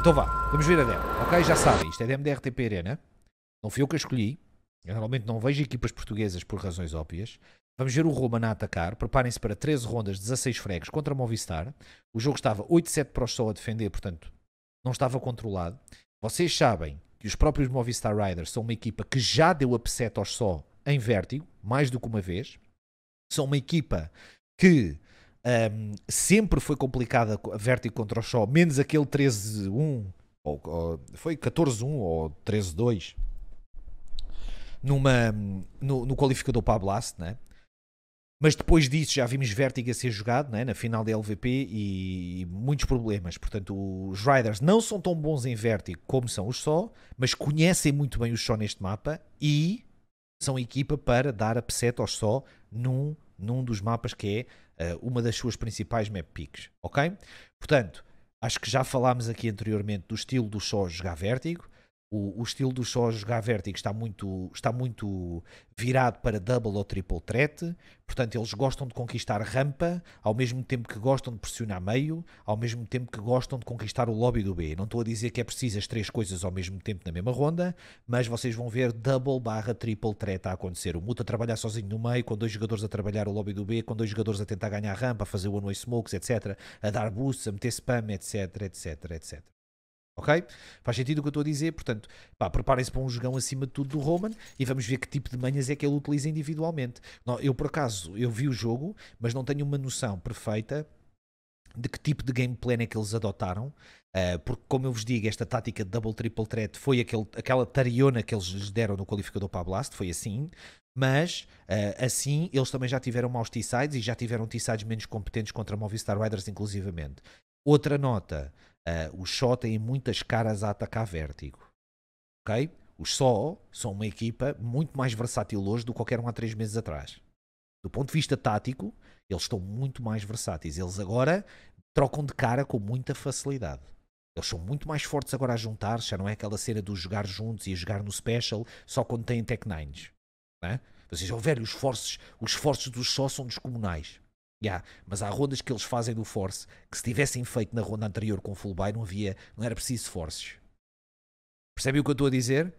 Então vá, vamos ver a demo. Ok, já sabem, isto é demo da RTP Arena. Não fui eu que a escolhi. Eu normalmente não vejo equipas portuguesas por razões óbvias. Vamos ver o Roman a atacar. Preparem-se para 13 rondas, 16 fregues contra Movistar. O jogo estava 8-7 para o Sol a defender, portanto, não estava controlado. Vocês sabem que os próprios Movistar Riders são uma equipa que já deu upset ao Sol em vértigo, mais do que uma vez. São uma equipa que um, sempre foi complicada a Vertigo contra o Shaw, menos aquele 13-1, ou, ou, foi 14-1 ou 13-2 numa, no, no qualificador para a Blast, né? mas depois disso já vimos Vertigo a ser jogado né? na final da LVP e, muitos problemas. Portanto, os Riders não são tão bons em Vertigo como são os Só, mas conhecem muito bem os Só neste mapa e são equipa para dar upset aos Só num, num dos mapas que é eh, uma das suas principais map picks, ok? Portanto, acho que já falámos aqui anteriormente do estilo do Só jogar vértigo, o, o, estilo dos só jogar Vertigo está muito, está muito virado para double ou triple threat, portanto eles gostam de conquistar rampa, ao mesmo tempo que gostam de pressionar meio, ao mesmo tempo que gostam de conquistar o lobby do B. Não estou a dizer que é preciso as três coisas ao mesmo tempo na mesma ronda, mas vocês vão ver double barra triple threat a acontecer. O Muta a trabalhar sozinho no meio, com dois jogadores a trabalhar o lobby do B, com dois jogadores a tentar ganhar rampa, a fazer one-way smokes, etc. A dar boosts, a meter spam, etc, etc, etc ok? Faz sentido o que eu estou a dizer, portanto, preparem-se para um jogão acima de tudo do Roman e vamos ver que tipo de manhas é que ele utiliza individualmente. Não, eu, por acaso, eu vi o jogo, mas não tenho uma noção perfeita de que tipo de game plan é que eles adotaram, uh, porque, como eu vos digo, esta tática de double triple threat foi aquele, aquela tariona que eles lhes deram no qualificador para a Blast, foi assim, mas uh, assim eles também já tiveram maus T-sides e já tiveram T-sides menos competentes contra Movistar Riders, inclusivamente. Outra nota, Uh, os Só têm muitas caras a atacar vértigo. Ok? Os Só são uma equipa muito mais versátil hoje do que qualquer um há três meses atrás. Do ponto de vista tático, eles estão muito mais versáteis. Eles agora trocam de cara com muita facilidade. Eles são muito mais fortes agora a juntar, já não é aquela cena do jogar juntos e jogar no special só quando têm tech nines. Né? Ou seja, velho os esforços, os esforços dos só são descomunais. Yeah, mas há rondas que eles fazem do force que se tivessem feito na ronda anterior com full buy não havia, não era preciso forces. Percebem o que eu estou a dizer?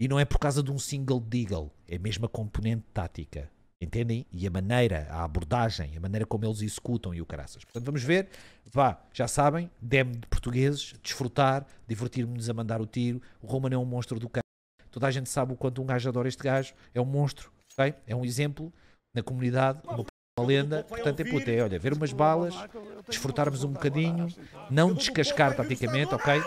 E não é por causa de um single deagle, é mesmo a componente tática. Entendem? E a maneira, a abordagem, a maneira como eles executam e o caraças. Portanto, vamos ver. Vá, já sabem, demo de portugueses, desfrutar, divertir-me-nos a mandar o tiro. O Roman é um monstro do caralho. Toda a gente sabe o quanto um gajo adora este gajo. É um monstro, okay? é um exemplo na comunidade. Uma lenda, portanto é puto, é olha, ver umas balas, desfrutarmos um bocadinho, não descascar taticamente, ok?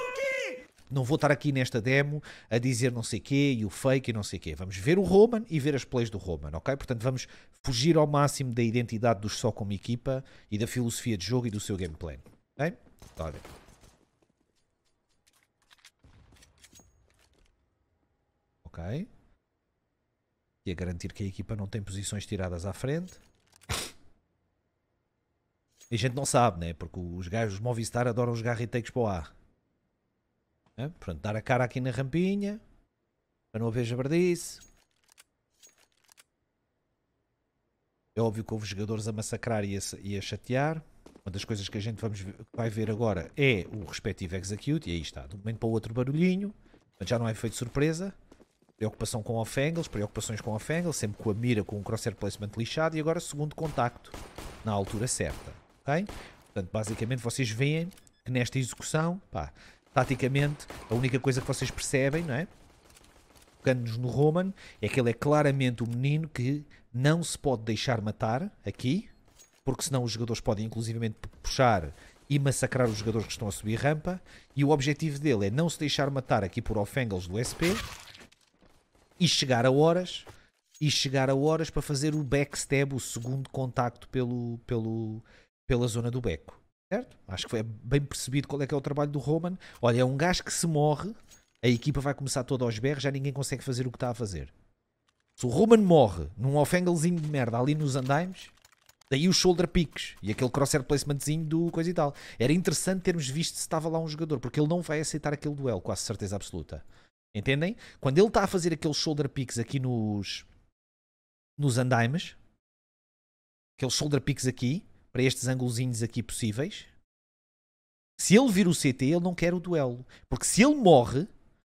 Não vou estar aqui nesta demo a dizer não sei o quê e o fake e não sei o quê. Vamos ver o Roman e ver as plays do Roman, ok? Portanto, vamos fugir ao máximo da identidade dos só como equipa e da filosofia de jogo e do seu game plan, ok? Está Ok. E a garantir que a equipa não tem posições tiradas à frente. E a gente não sabe, né? Porque os gajos Movistar adoram jogar retakes para o ar. É? Pronto, dar a cara aqui na rampinha. Para não haver jabardice. É óbvio que houve jogadores a massacrar e a, e a chatear. Uma das coisas que a gente vamos, vai ver agora é o respectivo execute. E aí está, de um momento para o outro barulhinho. Mas já não é efeito surpresa. Preocupação com off-angles, preocupações com off-angles, sempre com a mira, com o crosshair placement lixado e agora segundo contacto, na altura certa ok? Portanto, basicamente vocês veem que nesta execução, pá, taticamente, a única coisa que vocês percebem, não é? Tocando-nos no Roman, é que ele é claramente o menino que não se pode deixar matar aqui, porque senão os jogadores podem inclusivamente puxar e massacrar os jogadores que estão a subir rampa, e o objetivo dele é não se deixar matar aqui por offangles do SP, e chegar a horas, e chegar a horas para fazer o backstab, o segundo contacto pelo, pelo, pela zona do beco, certo? Acho que é bem percebido qual é que é o trabalho do Roman. Olha, é um gajo que se morre, a equipa vai começar toda aos berros, já ninguém consegue fazer o que está a fazer. Se o Roman morre num offanglezinho de merda ali nos andaimes, daí os shoulder picks e aquele crosshair placementzinho do coisa e tal. Era interessante termos visto se estava lá um jogador, porque ele não vai aceitar aquele duelo, quase certeza absoluta. Entendem? Quando ele está a fazer aqueles shoulder picks aqui nos, nos andaimes, aqueles shoulder picks aqui, para estes ângulos aqui possíveis. Se ele vir o CT, ele não quer o duelo. Porque se ele morre,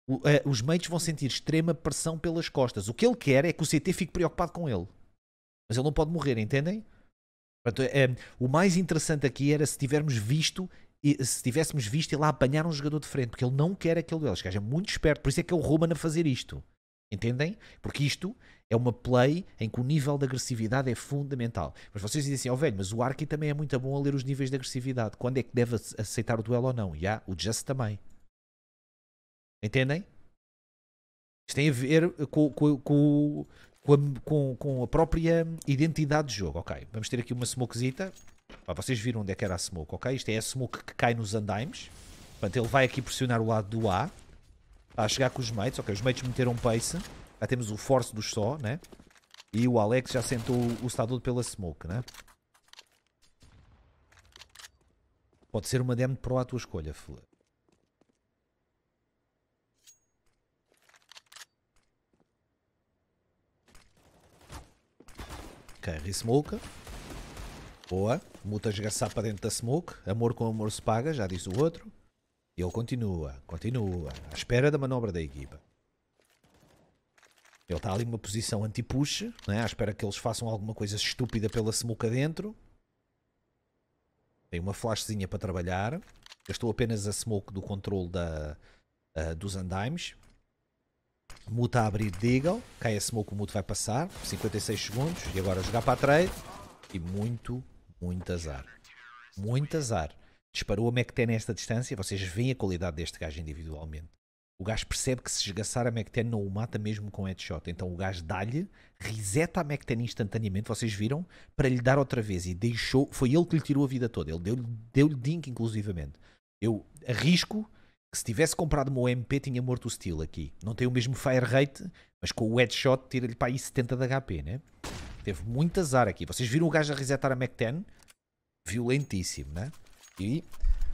o, uh, os mates vão sentir extrema pressão pelas costas. O que ele quer é que o CT fique preocupado com ele. Mas ele não pode morrer, entendem? Portanto, um, eh, o mais interessante aqui era se tivermos visto e se tivéssemos visto ele lá apanhar um jogador de frente, porque ele não quer aquele duelo. Este gajo é muito esperto, por isso é que é o Roman a fazer isto. Entendem? Porque isto é uma play em que o nível de agressividade é fundamental. Mas vocês dizem assim, ó oh, velho, mas o Arky também é muito bom a ler os níveis de agressividade. Quando é que deve aceitar o duelo ou não? e há o Just também. Entendem? Isto tem a ver eh, com, com, com, com, a, com a, própria identidade do jogo. Ok, vamos ter aqui uma smokezita. Ah, vocês viram onde é que era a smoke, ok? Isto é a smoke que cai nos andaimes. Portanto, ele vai aqui pressionar o lado do A a chegar com os mates. Ok, os mates meteram pace. Já temos o force dos só, né? E o Alex já sentou o Stadudo pela smoke, né? Pode ser uma DM pro à tua escolha, Fleur. Ok, smoke Boa. Muta esgarçar para dentro da smoke. Amor com amor se paga, já disse o outro. Ele continua, continua, à espera da manobra da equipa. Ele está ali numa posição anti-push, né? à espera que eles façam alguma coisa estúpida pela smoke dentro. Tem uma flashzinha para trabalhar. Gastou apenas a smoke do controle da, uh, dos andaimes. Muta a abrir Deagle. Cai a smoke, o Mute vai passar. 56 segundos. E agora jogar para a trade. E muito, muito azar. Muito azar disparou a McTen a esta distância, vocês veem a qualidade deste gajo individualmente. O gajo percebe que se esgaçar a McTen não o mata mesmo com headshot. Então o gajo dá-lhe, reseta a McTen instantaneamente, vocês viram, para lhe dar outra vez. E deixou, foi ele que lhe tirou a vida toda. Ele deu-lhe deu dink inclusivamente. Eu arrisco que se tivesse comprado uma MP tinha morto o Steel aqui. Não tem o mesmo fire rate, mas com o headshot tira-lhe para aí 70 de HP, né? Teve muito azar aqui. Vocês viram o gajo a resetar a McTen? Violentíssimo, né? E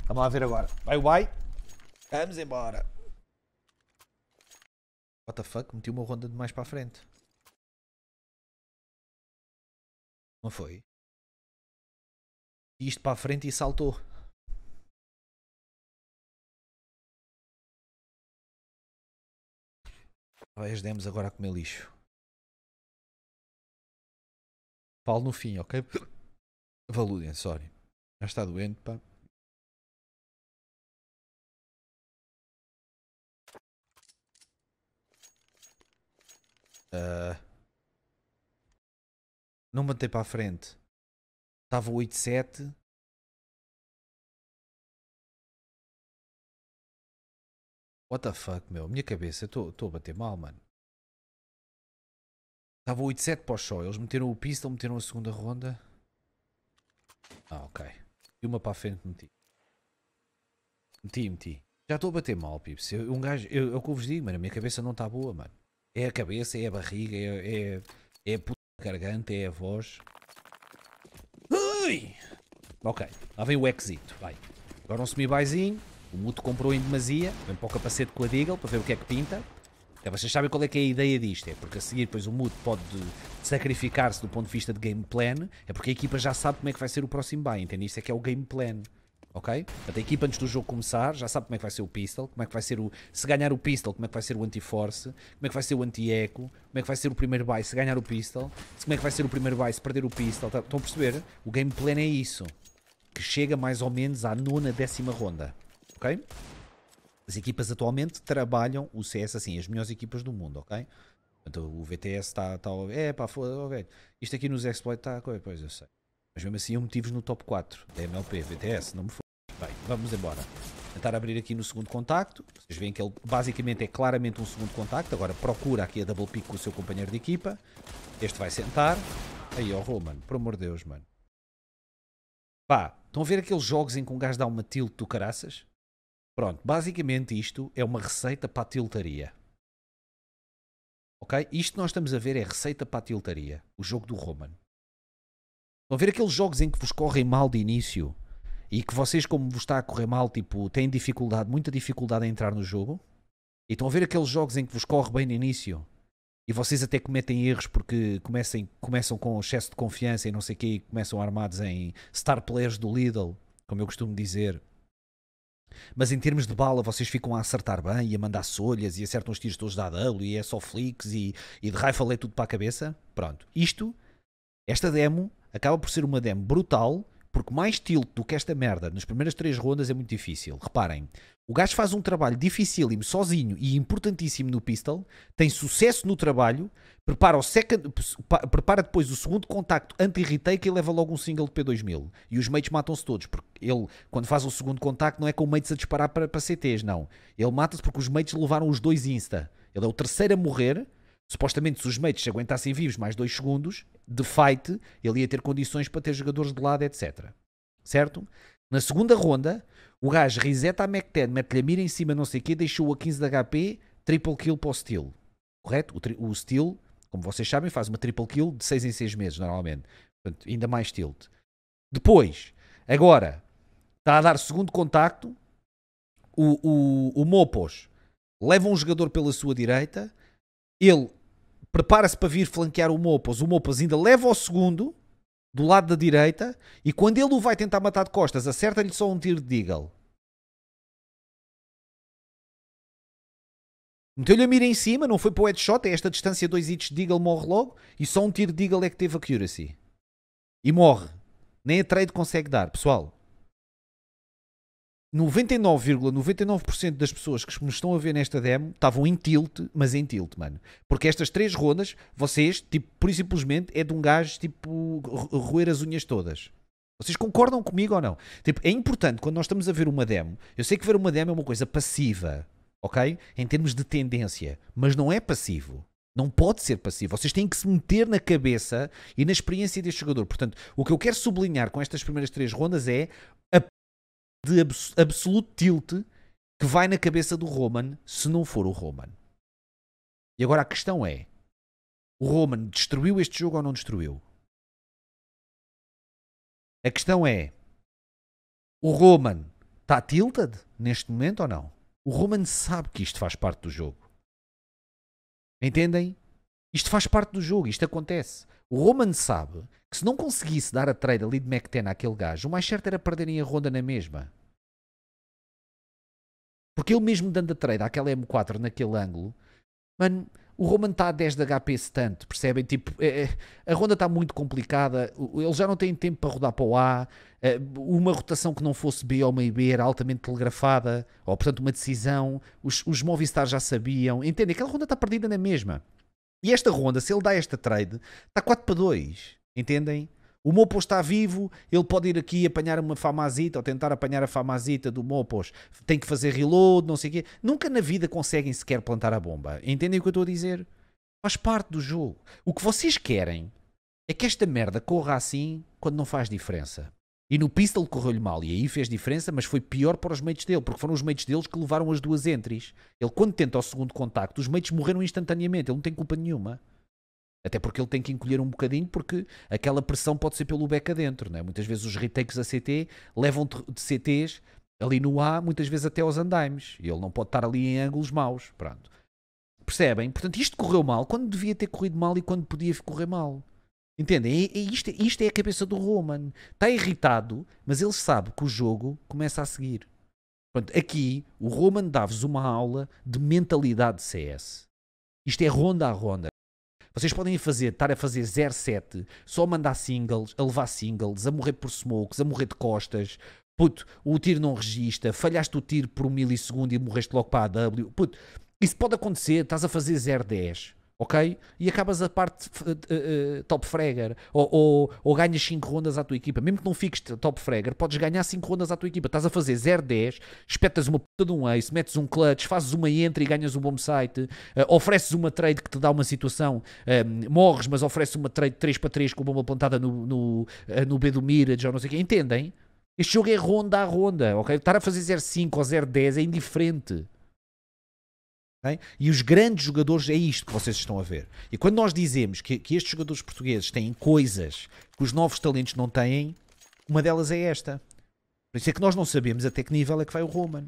vamos lá ver agora. Bye bye. Vamos embora. What the fuck? Meti uma ronda de mais para a frente. Não foi? Isto para a frente e saltou. Talvez demos agora a comer lixo. Falo no fim, ok? Valudem, sorry. Já está doente, pá. Uh, não mantei para a frente. Estava 8-7. What the fuck, meu? Minha cabeça, estou a bater mal, mano. Estava 8-7 para o show. Eles meteram o pistol, meteram a segunda ronda. Ah, ok. E uma para a frente meti. Meti, meti. Já estou a bater mal, Pips. Eu, um gajo, eu, é o que eu vos digo, mano. A minha cabeça não está boa, mano. É a cabeça, é a barriga, é, é, é a puta garganta, é a voz. Ui! Ok, lá vem o exit. vai. Agora um semi o Muto comprou em demasia, vem para o capacete com a Deagle para ver o que é que pinta. Então vocês sabem qual é que é a ideia disto, é porque a seguir depois o Muto pode sacrificar-se do ponto de vista de game plan, é porque a equipa já sabe como é que vai ser o próximo buy, entende? Isso é que é o game plan ok? Portanto, a equipa antes do jogo começar já sabe como é que vai ser o pistol, como é que vai ser o. Se ganhar o pistol, como é que vai ser o anti-force, como é que vai ser o anti-eco, como é que vai ser o primeiro buy se ganhar o pistol, como é que vai ser o primeiro buy se perder o pistol. Tá, estão a perceber? O game plan é isso. Que chega mais ou menos à nona décima ronda, ok? As equipas atualmente trabalham o CS assim, as melhores equipas do mundo, ok? Portanto, o VTS está. Tá, é pá, foda-se, ok. Isto aqui nos exploit está. Pois eu sei. Mas mesmo assim, eu motivos no top 4 da MLP, VTS, não me foda. Vamos embora. Tentar abrir aqui no segundo contacto. Vocês veem que ele basicamente é claramente um segundo contacto. Agora procura aqui a double pick com o seu companheiro de equipa. Este vai sentar. Aí, ó, oh, Roman, por amor de Deus, mano. Pá, estão a ver aqueles jogos em que um gajo dá uma tilt do caraças? Pronto, basicamente isto é uma receita para a tiltaria. Ok? Isto nós estamos a ver é receita para a tiltaria. O jogo do Roman. Estão a ver aqueles jogos em que vos correm mal de início? e que vocês, como vos está a correr mal, tipo, têm dificuldade, muita dificuldade a entrar no jogo, e estão a ver aqueles jogos em que vos corre bem no início e vocês até cometem erros porque comecem, começam com excesso de confiança e não sei o quê, e começam armados em star players do Lidl, como eu costumo dizer. Mas em termos de bala, vocês ficam a acertar bem e a mandar solhas e acertam os tiros todos da AW e é só flicks e, e de rifle é tudo para a cabeça. Pronto, isto, esta demo acaba por ser uma demo brutal porque mais tilt do que esta merda nas primeiras três rondas é muito difícil. Reparem, o gajo faz um trabalho dificílimo, sozinho e importantíssimo no pistol, tem sucesso no trabalho, prepara, o second, prepara depois o segundo contacto anti-retake e leva logo um single de P2000. E os mates matam-se todos, porque ele, quando faz o segundo contacto, não é com mates a disparar para, para CTs, não. Ele mata-se porque os mates levaram os dois insta. Ele é o terceiro a morrer supostamente se os mates se aguentassem vivos mais dois segundos, de fight, ele ia ter condições para ter jogadores de lado, etc. Certo? Na segunda ronda, o gajo reseta a Mac 10, mete-lhe a mira em cima, não sei o quê, deixou a 15 de HP, triple kill para o Steel. Correto? O, o Steel, como vocês sabem, faz uma triple kill de 6 em 6 meses, normalmente. Portanto, ainda mais tilt. Depois, agora, está a dar segundo contacto, o, o, o Mopos leva um jogador pela sua direita, ele prepara-se para vir flanquear o Mopas. O Mopas ainda leva ao segundo, do lado da direita, e quando ele o vai tentar matar de costas, acerta-lhe só um tiro de Deagle. Meteu-lhe a mira em cima, não foi para o headshot, é esta distância dois hits de Deagle morre logo, e só um tiro de Deagle é que teve accuracy. E morre. Nem a trade consegue dar, pessoal. 99,99% ,99 das pessoas que me estão a ver nesta demo estavam em tilt, mas em tilt, mano. Porque estas três rondas, vocês, tipo, por simplesmente é de um gajo, tipo, roer as unhas todas. Vocês concordam comigo ou não? Tipo, é importante quando nós estamos a ver uma demo. Eu sei que ver uma demo é uma coisa passiva, ok? Em termos de tendência, mas não é passivo. Não pode ser passivo. Vocês têm que se meter na cabeça e na experiência deste jogador. Portanto, o que eu quero sublinhar com estas primeiras três rondas é de abs absoluto tilt que vai na cabeça do Roman se não for o Roman. E agora a questão é: o Roman destruiu este jogo ou não destruiu? A questão é: o Roman está tilted neste momento ou não? O Roman sabe que isto faz parte do jogo. Entendem? Isto faz parte do jogo, isto acontece. O Roman sabe se não conseguisse dar a trade ali de McTen àquele gajo, o mais certo era perderem a ronda na mesma. Porque ele mesmo dando a trade àquela M4 naquele ângulo, mano, o Roman está a 10 de HP se tanto, percebem? Tipo, é, é a ronda está muito complicada, eles já não têm tempo para rodar para o A, é, uma rotação que não fosse B ou meio B era altamente telegrafada, ou portanto uma decisão, os, os Movistar já sabiam, entendem? Aquela ronda está perdida na mesma. E esta ronda, se ele dá esta trade, está 4 para 2. Entendem? O Mopos está vivo, ele pode ir aqui apanhar uma famazita ou tentar apanhar a famazita do Mopos. Tem que fazer reload, não sei o quê. Nunca na vida conseguem sequer plantar a bomba. Entendem o que eu estou a dizer? Faz parte do jogo. O que vocês querem é que esta merda corra assim quando não faz diferença. E no Pistol correu-lhe mal, e aí fez diferença, mas foi pior para os mates dele, porque foram os mates deles que levaram as duas entries. Ele, quando tenta o segundo contacto, os mates morreram instantaneamente, ele não tem culpa nenhuma. Até porque ele tem que encolher um bocadinho, porque aquela pressão pode ser pelo beca dentro. Né? Muitas vezes os retakes a CT levam de CTs ali no A, muitas vezes até aos andaimes. E ele não pode estar ali em ângulos maus. Pronto. Percebem? Portanto, isto correu mal quando devia ter corrido mal e quando podia correr mal. Entendem? E, e isto, isto é a cabeça do Roman. Está irritado, mas ele sabe que o jogo começa a seguir. Pronto, aqui o Roman dá-vos uma aula de mentalidade de CS. Isto é ronda a ronda. Vocês podem fazer, estar a fazer 07, só mandar singles, a levar singles, a morrer por smokes, a morrer de costas. Puto, o tiro não regista, falhaste o tiro por um milissegundo e morreste logo para a W. Puto, isso pode acontecer, estás a fazer 010 ok? E acabas a parte uh, uh, top fragger, ou, ou, ou ganhas 5 rondas à tua equipa, mesmo que não fiques top fragger, podes ganhar 5 rondas à tua equipa. Estás a fazer 0-10, espetas uma puta de um ace, metes um clutch, fazes uma entry e ganhas um bom site, uh, ofereces uma trade que te dá uma situação, um, ehm, morres, mas ofereces uma trade 3 para 3 com uma plantada no, no, no B do Mirage, ou não sei o quê. Entendem? Este jogo é ronda a ronda, ok? Estar a fazer 0-5 ou 0-10 é indiferente. Hein? É? E os grandes jogadores, é isto que vocês estão a ver. E quando nós dizemos que, que estes jogadores portugueses têm coisas que os novos talentos não têm, uma delas é esta. Por isso é que nós não sabemos até que nível é que vai o Roman.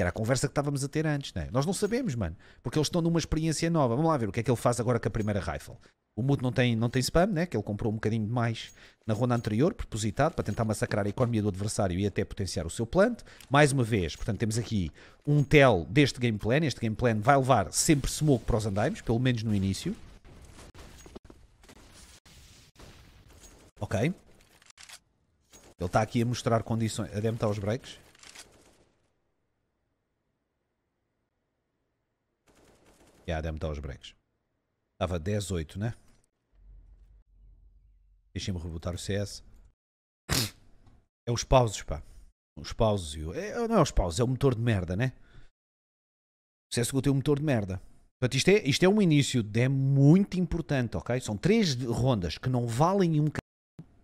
Que era a conversa que estávamos a ter antes, né? Nós não sabemos, mano, porque eles estão numa experiência nova. Vamos lá ver o que é que ele faz agora com a primeira rifle. O Muto não tem, não tem spam, né? que ele comprou um bocadinho de mais na ronda anterior, propositado, para tentar massacrar a economia do adversário e até potenciar o seu plant. Mais uma vez, portanto, temos aqui um tel deste game plan. Este game plan vai levar sempre smoke para os andaimes, pelo menos no início. Ok. Ele está aqui a mostrar condições. Adem-me aos breaks. Yeah, deve-me dar os breques Estava 10-8, né? Deixem-me rebotar o CS. É os pauses, pá. Os pauses e o... É, não é os pauses, é o motor de merda, né? O CSGO é tem um motor de merda. Portanto, isto é, isto é um início, é muito importante, ok? São três rondas que não valem um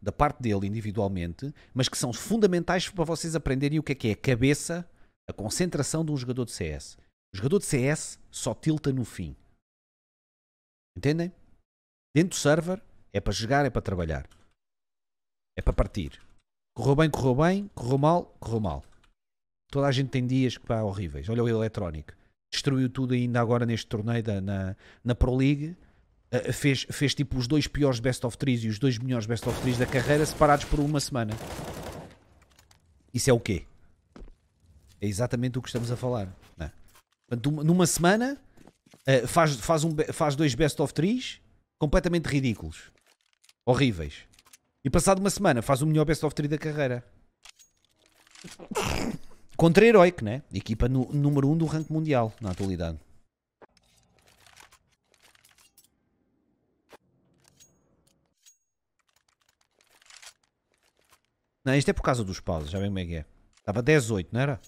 da parte dele individualmente, mas que são fundamentais para vocês aprenderem o que é que é a cabeça, a concentração de um jogador de CS. O jogador de CS só tilta no fim. Entendem? Dentro do server é para jogar, é para trabalhar. É para partir. Correu bem, correu bem, correu mal, correu mal. Toda a gente tem dias que pá, horríveis. Olha o eletrónico. Destruiu tudo ainda agora neste torneio da, na, na Pro League. Uh, fez, fez tipo os dois piores best of threes e os dois melhores best of threes da carreira separados por uma semana. Isso é o quê? É exatamente o que estamos a falar. Portanto, numa semana uh, faz, faz, um, faz dois best of threes completamente ridículos, horríveis. E passado uma semana faz o melhor best of three da carreira. Contra heróico Heroic, né? Equipa no, número 1 um do ranking mundial na atualidade. Não, isto é por causa dos paus, já bem como é que é. Estava 18, não era?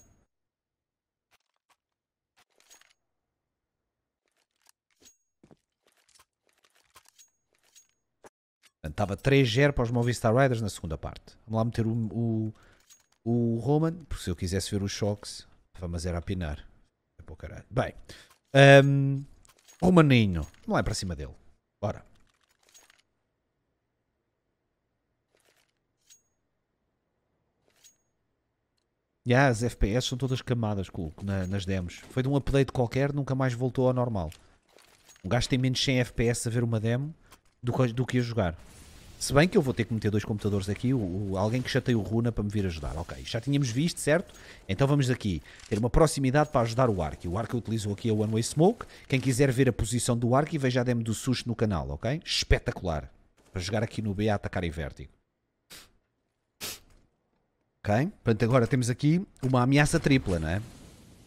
estava 3-0 para os Movistar Riders na segunda parte. Vamos lá meter o, o, o Roman, porque se eu quisesse ver os choques, vamos era apinar. É para o caralho. Bem, um, Romaninho, vamos lá para cima dele. Bora. Yeah, as FPS são todas camadas Kulk, na, nas demos. Foi de um update qualquer, nunca mais voltou ao normal. Um gajo tem menos 100 FPS a ver uma demo do, do que ia jogar. Se bem que eu vou ter que meter dois computadores aqui, o, o, alguém que chateia o Runa para me vir ajudar. Ok, já tínhamos visto, certo? Então vamos aqui ter uma proximidade para ajudar o Ark. O Ark utilizou aqui a One Way Smoke. Quem quiser ver a posição do Ark, veja a demo do susto no canal, ok? Espetacular. Para jogar aqui no B a atacar em vértigo. Ok? Portanto, agora temos aqui uma ameaça tripla, não é?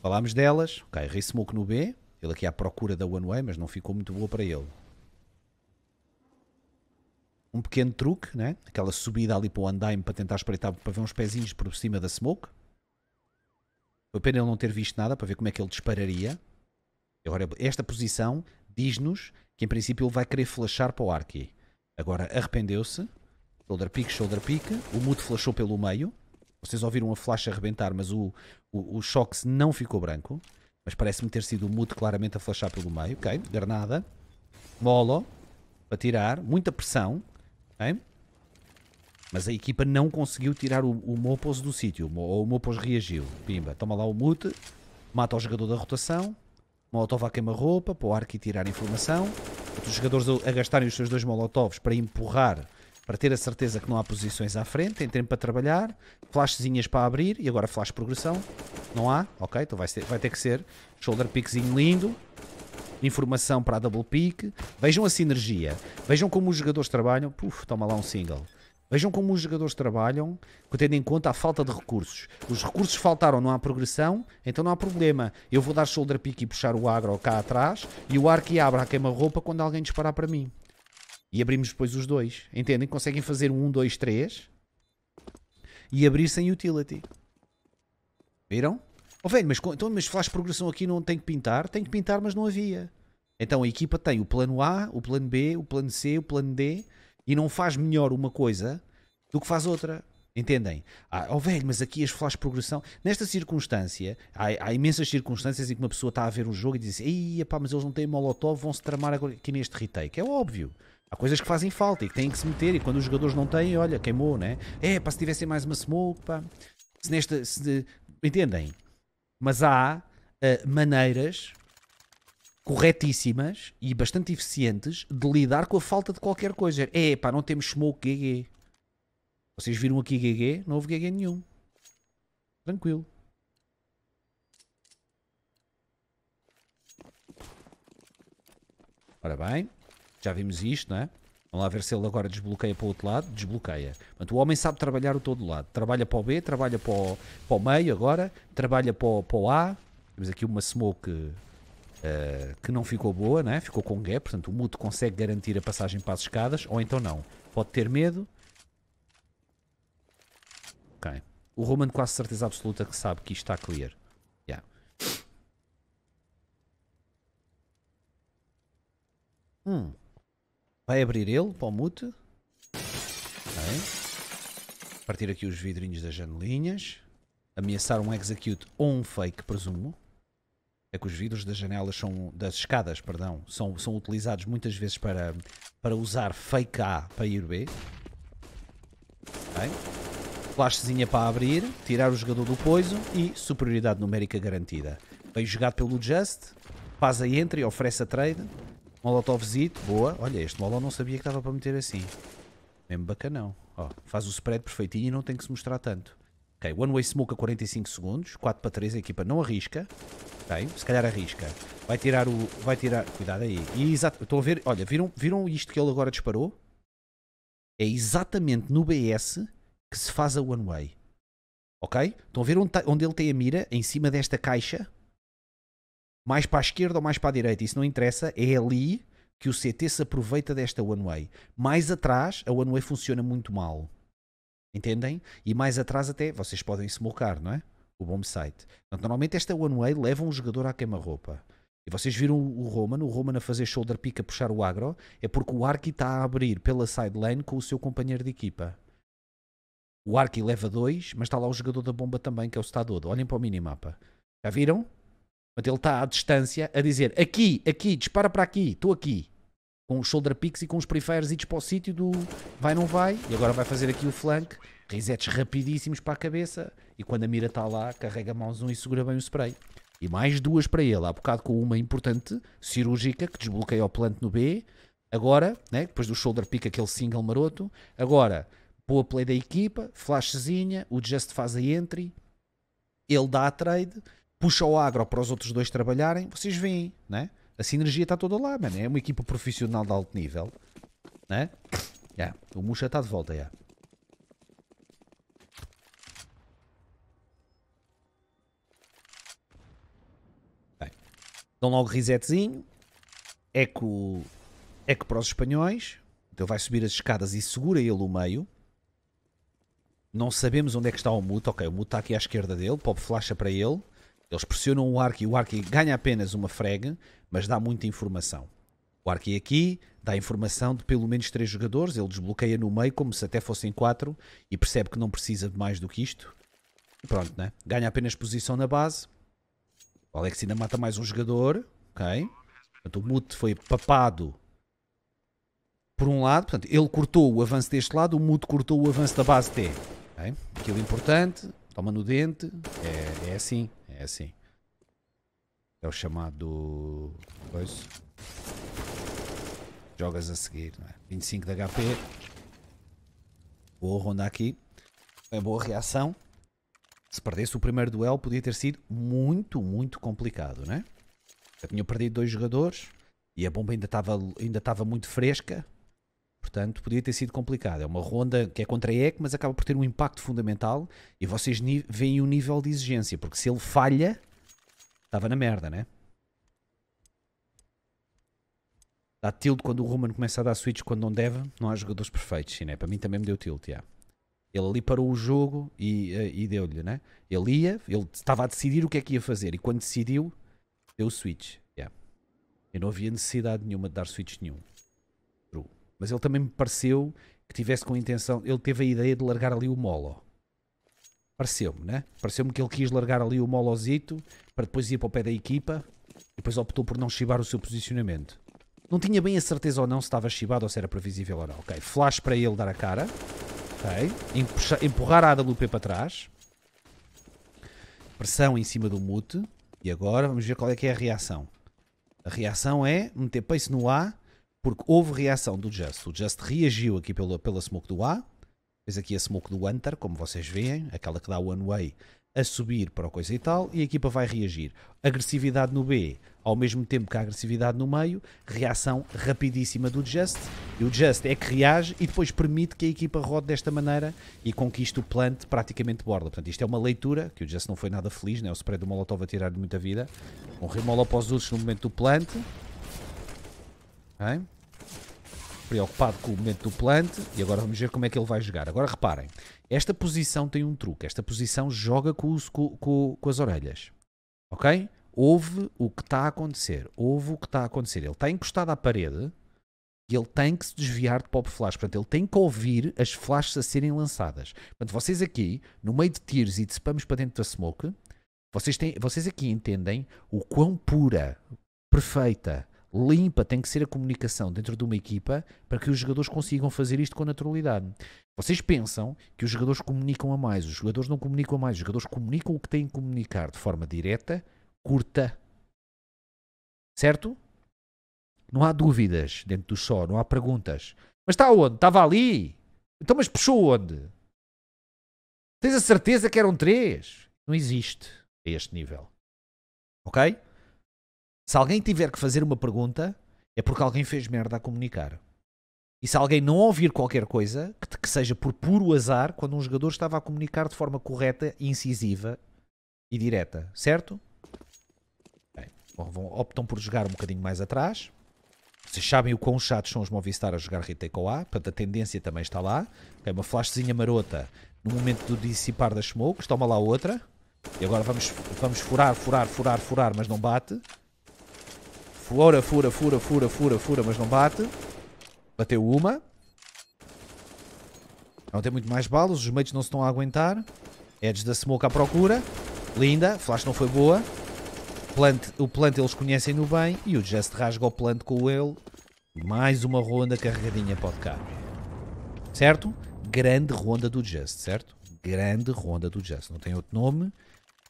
Falámos delas. Ok, Ray Smoke no B. Ele aqui à procura da One Way, mas não ficou muito boa para ele um pequeno truque, né? aquela subida ali para o andaime para tentar espreitar, para ver uns pezinhos por cima da smoke. Foi pena ele não ter visto nada para ver como é que ele dispararia. Agora, esta posição diz-nos que em princípio ele vai querer flashar para o arky. Agora arrependeu-se. Shoulder pick, shoulder pick. O Mute flashou pelo meio. Vocês ouviram a flash arrebentar, mas o, o, o Shox não ficou branco. Mas parece-me ter sido o Mute claramente a flashar pelo meio. Ok, granada. Molo. Para tirar. Muita pressão. Mas a equipa não conseguiu tirar o, o Mopos do sítio. Ou o Mopos reagiu. Pimba, toma lá o mute. Mata o jogador da rotação. Molotov a queima-roupa para o e tirar informação. Outros jogadores a gastarem os seus dois Molotovs para empurrar, para ter a certeza que não há posições à frente. Tem tempo para trabalhar. Flashzinhas para abrir. E agora flash progressão. Não há? Ok, então vai ter, vai ter que ser. Shoulder pickzinho lindo informação para a double pick. Vejam a sinergia. Vejam como os jogadores trabalham. Puf, toma lá um single. Vejam como os jogadores trabalham, tendo em conta a falta de recursos. Os recursos faltaram, não há progressão, então não há problema. Eu vou dar shoulder pick e puxar o agro cá atrás e o arco e abre a queima-roupa quando alguém disparar para mim. E abrimos depois os dois. Entendem? Conseguem fazer um dois três e abrir sem utility. Viram? Oh, velho, mas, então, mas flash progressão aqui não tem que pintar? Tem que pintar, mas não havia. Então a equipa tem o plano A, o plano B, o plano C, o plano D e não faz melhor uma coisa do que faz outra. Entendem? Ah, oh velho, mas aqui as flash progressão. Nesta circunstância, há, há, imensas circunstâncias em que uma pessoa está a ver um jogo e diz: Ei, pá, mas eles não têm molotov, vão se tramar aqui neste retake. É óbvio. Há coisas que fazem falta e que têm que se meter. E quando os jogadores não têm, olha, queimou, né? É, pá, se tivessem mais uma smoke, pá. Se nesta. Se, entendem? mas há uh, maneiras corretíssimas e bastante eficientes de lidar com a falta de qualquer coisa. É pá, não temos smoke GG. Vocês viram aqui GG? Não houve GG nenhum. Tranquilo. Ora bem, já vimos isto, não é? Vamos lá ver se ele agora desbloqueia para o outro lado. Desbloqueia. Portanto, o homem sabe trabalhar o todo lado. Trabalha para o B, trabalha para o, para o meio agora, trabalha para o, para o A. Temos aqui uma smoke uh, que não ficou boa, né? ficou com gap. Portanto, o Muto consegue garantir a passagem para as escadas, ou então não. Pode ter medo. Ok. O Roman quase certeza absoluta que sabe que isto está clear. Yeah. Hum. Vai abrir ele para o mute. Partir aqui os vidrinhos das janelinhas. Ameaçar um execute ou um fake, presumo. É que os vidros das janelas são, das escadas, perdão, são, são utilizados muitas vezes para, para usar fake A para ir B. Ok flashzinha para abrir, tirar o jogador do poiso e superioridade numérica garantida. Bem jogado pelo Just, faz a entry, oferece a trade, Molotovzito, boa. Olha, este molotov não sabia que estava para meter assim. É mesmo bacanão. Ó, faz o spread perfeitinho e não tem que se mostrar tanto. Ok, One Way Smoke a 45 segundos. 4 para 3, a equipa não arrisca. Ok, se calhar arrisca. Vai tirar o... Vai tirar... Cuidado aí. E exato... Estão a ver... Olha, viram, viram isto que ele agora disparou? É exatamente no BS que se faz a One Way. Ok? Estão a ver onde, tá, onde ele tem a mira? Em cima desta caixa? mais para a esquerda ou mais para a direita, isso não interessa, é ali que o CT se aproveita desta one way. Mais atrás, a one way funciona muito mal. Entendem? E mais atrás até vocês podem smocar, não é? O bom site. normalmente esta one way leva um jogador à queima-roupa. E vocês viram o Roman, o Roman a fazer shoulder pick a puxar o agro, é porque o Arki está a abrir pela side lane com o seu companheiro de equipa. O Arki leva dois, mas está lá o jogador da bomba também, que é o Stadodo. Olhem para o minimapa. Já viram? mas ele está à distância a dizer aqui, aqui, dispara para aqui, estou aqui. Com os shoulder picks e com os prefaires e para o sítio do vai não vai. E agora vai fazer aqui o flank. Resets rapidíssimos para a cabeça. E quando a mira está lá, carrega mãos 1 e segura bem o spray. E mais duas para ele. Há bocado com uma importante, cirúrgica, que desbloqueia o plant no B. Agora, né, depois do shoulder pick, aquele single maroto. Agora, boa play da equipa, flashzinha, o Just faz a entry. Ele dá a trade puxa o agro para os outros dois trabalharem, vocês veem, né? A sinergia está toda lá, mano. É uma equipa profissional de alto nível, né? É, o Muxa está de volta, já. É. Bem. Dão logo resetzinho. É eco, eco para os espanhóis. Então vai subir as escadas e segura ele o meio. Não sabemos onde é que está o Muto. Ok, o Muto está aqui à esquerda dele. Pop flasha para ele. Eles pressionam o Arki, o Arki ganha apenas uma frag, mas dá muita informação. O Arki aqui dá informação de pelo menos 3 jogadores, ele desbloqueia no meio como se até fossem 4 e percebe que não precisa de mais do que isto. E pronto, né? Ganha apenas posição na base. O Alex ainda mata mais um jogador, ok? Portanto, o Mute foi papado por um lado, portanto, ele cortou o avanço deste lado, o Mute cortou o avanço da base T. Okay? Aquilo é importante, toma no dente, é, é assim. É assim. É o chamado... Pois. Jogas a seguir, não é? 25 de HP. Boa ronda aqui. Foi boa reação. Se perdesse o primeiro duelo, podia ter sido muito, muito complicado, né? Eu tinha perdido dois jogadores e a bomba ainda estava ainda muito fresca. Portanto, podia ter sido complicado. É uma ronda que é contra a EC, mas acaba por ter um impacto fundamental e vocês veem o nível de exigência, porque se ele falha, estava na merda, né? Dá tilt quando o Roman começa a dar switch quando não deve, não há jogadores perfeitos, sim, né? Para mim também me deu tilt, já. Ele ali parou o jogo e, eh, e deu-lhe, né? Ele ia, ele estava a decidir o que é que ia fazer e quando decidiu, deu o switch, yeah. E não havia necessidade nenhuma de dar switch nenhum. Mas ele também me pareceu que tivesse com a intenção, ele teve a ideia de largar ali o molo. Pareceu-me, né? Pareceu-me que ele quis largar ali o molozito para depois ir para o pé da equipa e depois optou por não chibar o seu posicionamento. Não tinha bem a certeza ou não se estava chibado ou se era previsível ou não. Ok, flash para ele dar a cara. Ok, empurrar a AWP para trás. Pressão em cima do mute. E agora vamos ver qual é que é a reação. A reação é meter pace no A porque houve reação do Just. O Just reagiu aqui pela, pela smoke do A, fez aqui a smoke do Hunter, como vocês veem, aquela que dá o one way a subir para o coisa e tal, e a equipa vai reagir. Agressividade no B, ao mesmo tempo que a agressividade no meio, reação rapidíssima do Just, e o Just é que reage e depois permite que a equipa rode desta maneira e conquiste o plant praticamente borda. Portanto, isto é uma leitura, que o Just não foi nada feliz, né? o spray do Molotov a tirar de muita vida. Um remolo após os no momento do plant. Okay preocupado com o momento do plante e agora vamos ver como é que ele vai jogar. Agora reparem, esta posição tem um truque. Esta posição joga com, os, com, com, com as orelhas. Ok? Ouve o que está a acontecer. Ouve o que está a acontecer. Ele está encostado à parede e ele tem que se desviar de pop flash. Portanto, ele tem que ouvir as flashes a serem lançadas. Portanto, vocês aqui, no meio de tiros e de spams para dentro da smoke, vocês, têm, vocês aqui entendem o quão pura, perfeita, limpa tem que ser a comunicação dentro de uma equipa para que os jogadores consigam fazer isto com naturalidade. Vocês pensam que os jogadores comunicam a mais, os jogadores não comunicam a mais, os jogadores comunicam o que têm que comunicar de forma direta, curta. Certo? Não há dúvidas dentro do só, não há perguntas. Mas está onde? Estava ali. Então, mas puxou onde? Tens a certeza que eram três? Não existe a este nível. Ok? Se alguém tiver que fazer uma pergunta, é porque alguém fez merda a comunicar. E se alguém não ouvir qualquer coisa, que, que seja por puro azar, quando um jogador estava a comunicar de forma correta, incisiva e direta, certo? Bem, vão, optam por jogar um bocadinho mais atrás. Vocês sabem o quão chatos são os Movistar a jogar Riteco A, portanto a tendência também está lá. É uma flashzinha marota no momento do dissipar das smokes, toma lá outra. E agora vamos, vamos furar, furar, furar, furar, mas não bate. Fura, fura, fura, fura, fura, fura, mas não bate. Bateu uma. Não tem muito mais balas, os mates não se estão a aguentar. Edge da smoke à procura. Linda, flash não foi boa. Plant, o plant eles conhecem-no bem e o Just rasga o plant com ele. Mais uma ronda carregadinha para o cá. Certo? Grande ronda do Just, certo? Grande ronda do Just. Não tem outro nome.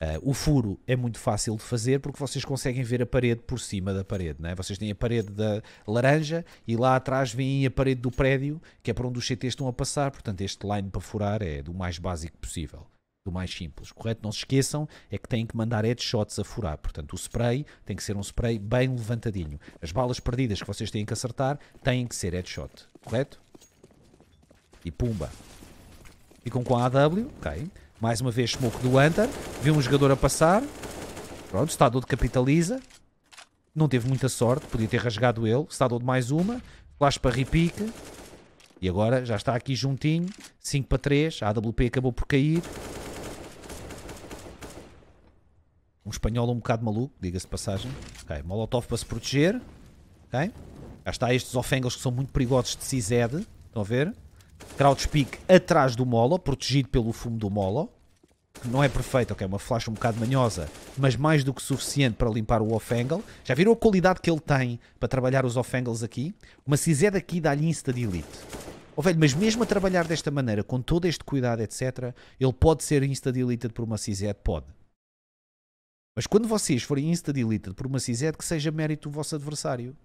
Uh, o furo é muito fácil de fazer porque vocês conseguem ver a parede por cima da parede. Não é? Vocês têm a parede da laranja e lá atrás vem a parede do prédio, que é para onde os CTs estão a passar. Portanto, este line para furar é do mais básico possível, do mais simples, correto? Não se esqueçam, é que têm que mandar headshots a furar. Portanto, o spray tem que ser um spray bem levantadinho. As balas perdidas que vocês têm que acertar têm que ser headshot, correto? E pumba! Ficam com a AW, ok? Mais uma vez, smoke do Hunter. Viu um jogador a passar. Pronto, de capitaliza. Não teve muita sorte, podia ter rasgado ele. de mais uma. Flash para repique. E agora já está aqui juntinho. 5 para 3. A AWP acabou por cair. Um espanhol um bocado maluco, diga-se passagem. Ok, Molotov para se proteger. Ok. Já está estes ofengles que são muito perigosos de CZ. Estão a ver? Crowdspeak atrás do Molo, protegido pelo fumo do Molo, não é perfeito, ok, uma flash um bocado manhosa, mas mais do que suficiente para limpar o off-angle. Já viram a qualidade que ele tem para trabalhar os off-angles aqui? Uma Cized aqui dá-lhe insta de elite. Oh, velho, mas mesmo a trabalhar desta maneira, com todo este cuidado, etc., ele pode ser insta deleted por uma Cized? Pode. Mas quando vocês forem insta deleted por uma Cized, que seja mérito do vosso adversário.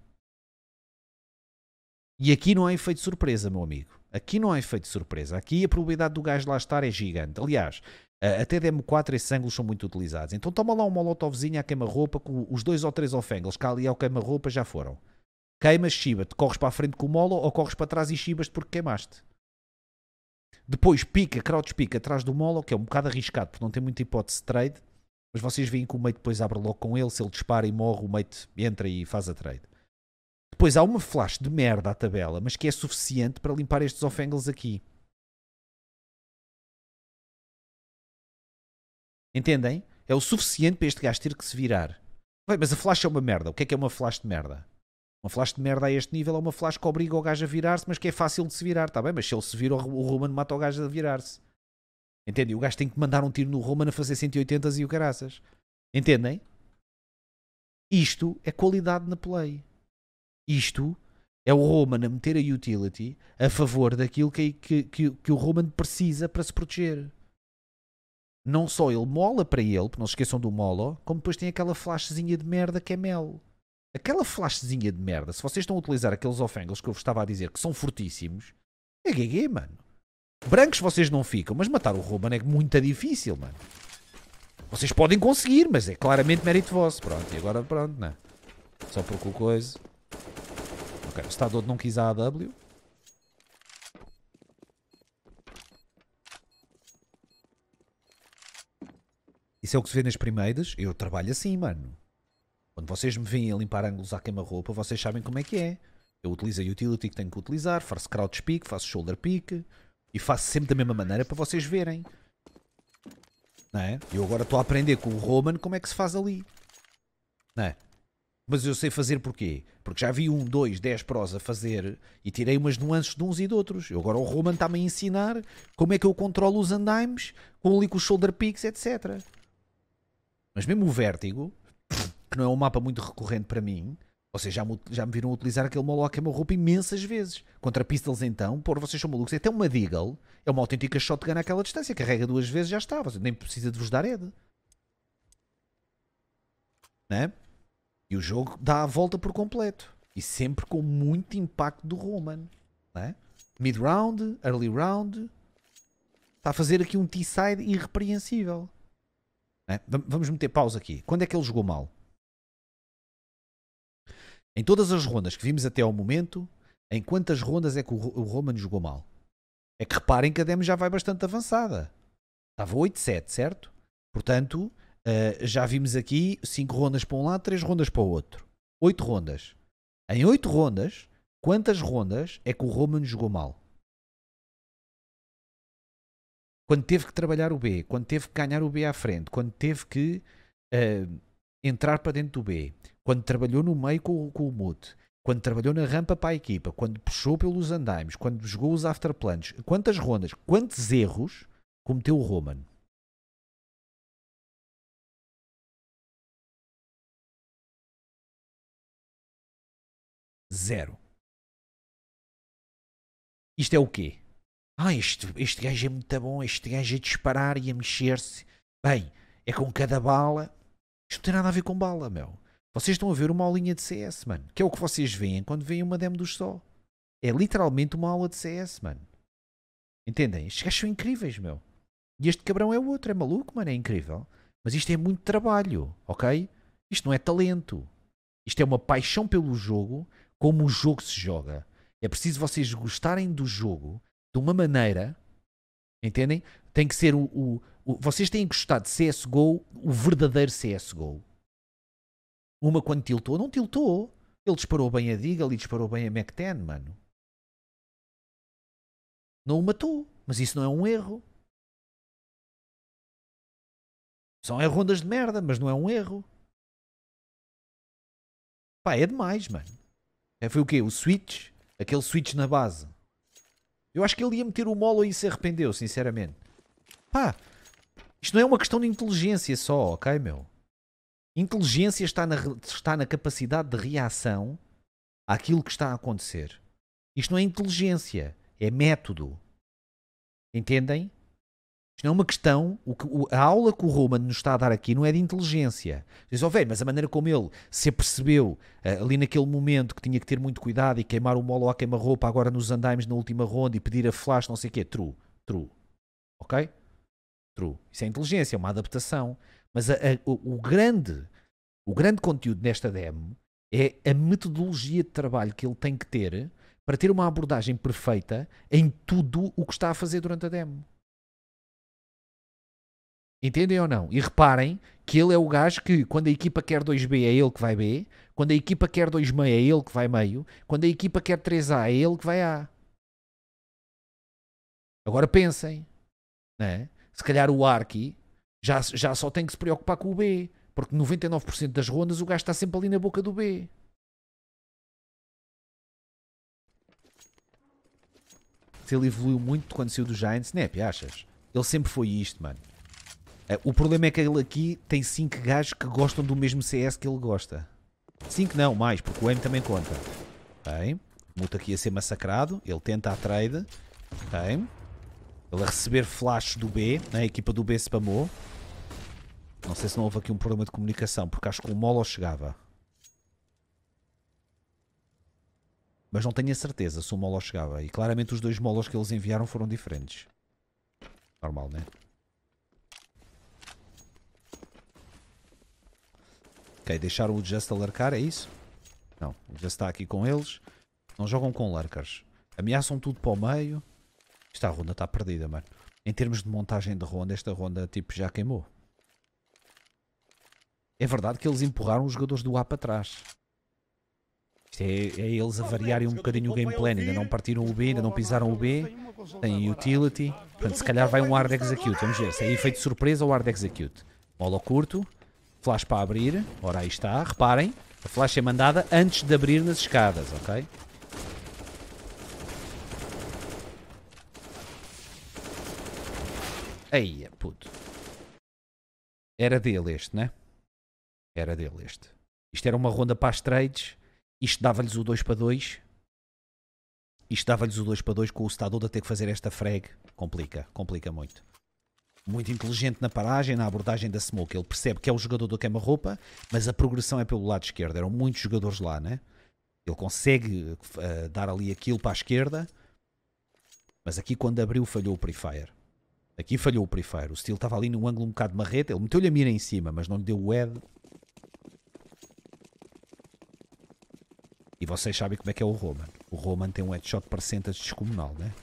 E aqui não há efeito surpresa, meu amigo. Aqui não há efeito surpresa. Aqui a probabilidade do gás lá estar é gigante. Aliás, eh, até demo4 esses ângulos são muito utilizados. Então toma lá um molotovzinho à queima-roupa com os dois ou três off-angles que ali ao queima-roupa já foram. Queimas, chiba-te. Corres para a frente com o molo ou corres para trás e chibas-te porque queimaste. Depois pica, crouch pica atrás do molo, que é um bocado arriscado porque não tem muita hipótese de trade. Mas vocês veem que o mate depois abre logo com ele. Se ele dispara e morre, o mate entra e faz a trade. Depois há uma flash de merda à tabela, mas que é suficiente para limpar estes off-angles aqui. Entendem? É o suficiente para este gajo ter que se virar. mas a flash é uma merda. O que é que é uma flash de merda? Uma flash de merda a este nível é uma flash que obriga o gajo a virar-se, mas que é fácil de se virar, está bem? Mas se ele se vira, o Roman mata o gajo a virar-se. Entende? O gajo tem que mandar um tiro no Roman a fazer 180 e o caraças. Entendem? Isto é qualidade na play. Isto é o Roman a meter a utility a favor daquilo que, que, que, que o Roman precisa para se proteger. Não só ele mola para ele, não se esqueçam do molo, como depois tem aquela flashzinha de merda que é mel. Aquela flashzinha de merda, se vocês estão a utilizar aqueles off que eu vos estava a dizer que são fortíssimos, é GG, mano. Brancos vocês não ficam, mas matar o Roman é muito difícil, mano. Vocês podem conseguir, mas é claramente mérito vosso. Pronto, e agora pronto, né Só porque o coisa. Ok, o Estado não quis a AW. Isso é o que se vê nas primeiras. Eu trabalho assim, mano. Quando vocês me veem a limpar ângulos à queima-roupa, vocês sabem como é que é. Eu utilizo a utility que tenho que utilizar, faço crouch pick, faço shoulder pick e faço sempre da mesma maneira para vocês verem. Não é? Eu agora estou a aprender com o Roman como é que se faz ali. Não é? Mas eu sei fazer porquê? Porque já vi um, dois, dez prós a fazer e tirei umas nuances de uns e de outros. Eu agora o Roman está-me a ensinar como é que eu controlo os andames com ali com os shoulder picks, etc. Mas mesmo o vértigo, que não é um mapa muito recorrente para mim, vocês já me, já me viram utilizar aquele Moloch é uma roupa imensas vezes. Contra Pistols então, por vocês são malucos. Até uma Deagle é uma autêntica shotgun àquela distância. Carrega duas vezes já está. Você nem precisa de vos dar ed. Né? E o jogo dá a volta por completo. E sempre com muito impacto do Roman. né? Mid-round, early round. Está a fazer aqui um T-side irrepreensível. É? Vamos meter pausa aqui. Quando é que ele jogou mal? Em todas as rondas que vimos até ao momento, em quantas rondas é que o Roman jogou mal? É que reparem que a demo já vai bastante avançada. Estava 8-7, certo? Portanto, Uh, já vimos aqui 5 rondas para um lado, 3 rondas para o outro. 8 rondas. Em 8 rondas, quantas rondas é que o Roman jogou mal? Quando teve que trabalhar o B, quando teve que ganhar o B à frente, quando teve que uh, entrar para dentro do B, quando trabalhou no meio com, com o Mute, quando trabalhou na rampa para a equipa, quando puxou pelos andaimes, quando jogou os afterplans, quantas rondas, quantos erros cometeu o Roman? Zero. Isto é o quê? Ah, este, este gajo é muito bom, este gajo a é disparar e a mexer-se. Bem, é com cada bala. Isto não tem nada a ver com bala, meu. Vocês estão a ver uma aulinha de CS, mano. Que é o que vocês veem quando veem uma demo dos só. É literalmente uma aula de CS, mano. Entendem? Estes gajos são incríveis, meu. E este cabrão é outro, é maluco, mano, é incrível. Mas isto é muito trabalho, ok? Isto não é talento. Isto é uma paixão pelo jogo como o jogo se joga. É preciso vocês gostarem do jogo de uma maneira, entendem? Tem que ser o, o, o vocês têm que gostar de CSGO, o verdadeiro CSGO. Uma quando tiltou, não tiltou. Ele disparou bem a Deagle e disparou bem a 10, mano. Não o matou, mas isso não é um erro. São é rondas de merda, mas não é um erro. Pá, é demais, mano. É, foi o quê? O switch? Aquele switch na base. Eu acho que ele ia meter o molo e se arrependeu, sinceramente. Pá, isto não é uma questão de inteligência só, ok, meu? Inteligência está na, está na capacidade de reação àquilo que está a acontecer. Isto não é inteligência, é método. Entendem? Isto não é uma questão. O que, a aula que o Roman nos está a dar aqui não é de inteligência. Diz, oh, velho, mas a maneira como ele se apercebeu eh, ali naquele momento que tinha que ter muito cuidado e queimar o molo à queima-roupa agora nos andaimes na última ronda e pedir a flash, não sei o quê. True, true. Ok? True. Isso é inteligência, é uma adaptação. Mas a, a, o, o, grande, o grande conteúdo nesta demo é a metodologia de trabalho que ele tem que ter para ter uma abordagem perfeita em tudo o que está a fazer durante a demo. Entendem ou não? E reparem que ele é o gajo que, quando a equipa quer 2B, é ele que vai B. Quando a equipa quer 2,5, é ele que vai meio. Quando a equipa quer 3A, é ele que vai A. Agora pensem. Né? Se calhar o Arki já, já só tem que se preocupar com o B. Porque 99% das rondas o gajo está sempre ali na boca do B. Se ele evoluiu muito quando saiu do Giants, Snap, achas? Ele sempre foi isto, mano. É, o problema é que ele aqui tem 5 gajos que gostam do mesmo CS que ele gosta. 5 não, mais, porque o M também conta. Bem, Muta aqui a ser massacrado, ele tenta a trade. Bem, ele a receber flash do B, né, a equipa do B spamou. Não sei se não houve aqui um problema de comunicação, porque acho que o Molo chegava. Mas não tenho a certeza se o Molo chegava. E claramente os dois Molos que eles enviaram foram diferentes. Normal, né? Ok, deixaram o Just a é isso? Não, o Just está aqui com eles. Não jogam com lurkers. Ameaçam tudo para o meio. Esta ronda está perdida, mano. Em termos de montagem de ronda, esta ronda tipo já queimou. É verdade que eles empurraram os jogadores do A para trás. Isto é, é eles a variarem um bocadinho o game plan. Ainda não partiram o B, ainda não pisaram o B. Tem utility. Portanto, se calhar vai um hard execute. Vamos ver se é efeito surpresa ou hard execute. Molo curto. Flash para abrir. Ora, aí está. Reparem, a flash é mandada antes de abrir nas escadas, ok? Aí, é, puto. Era dele este, né? Era dele este. Isto era uma ronda para as trades. Isto dava-lhes o 2 para 2. Isto dava-lhes o 2 para 2 com o Staduda ter que fazer esta frag. Complica, complica muito muito inteligente na paragem, na abordagem da Smoke. Ele percebe que é o jogador do queima-roupa, mas a progressão é pelo lado esquerdo. Eram muitos jogadores lá, né? Ele consegue uh, dar ali aquilo para a esquerda, mas aqui quando abriu falhou o prefire. Aqui falhou o prefire. O Steel estava ali num ângulo um bocado marreta. Ele meteu-lhe a mira em cima, mas não lhe deu o head. E vocês sabem como é que é o Roman. O Roman tem um headshot percentage descomunal, né?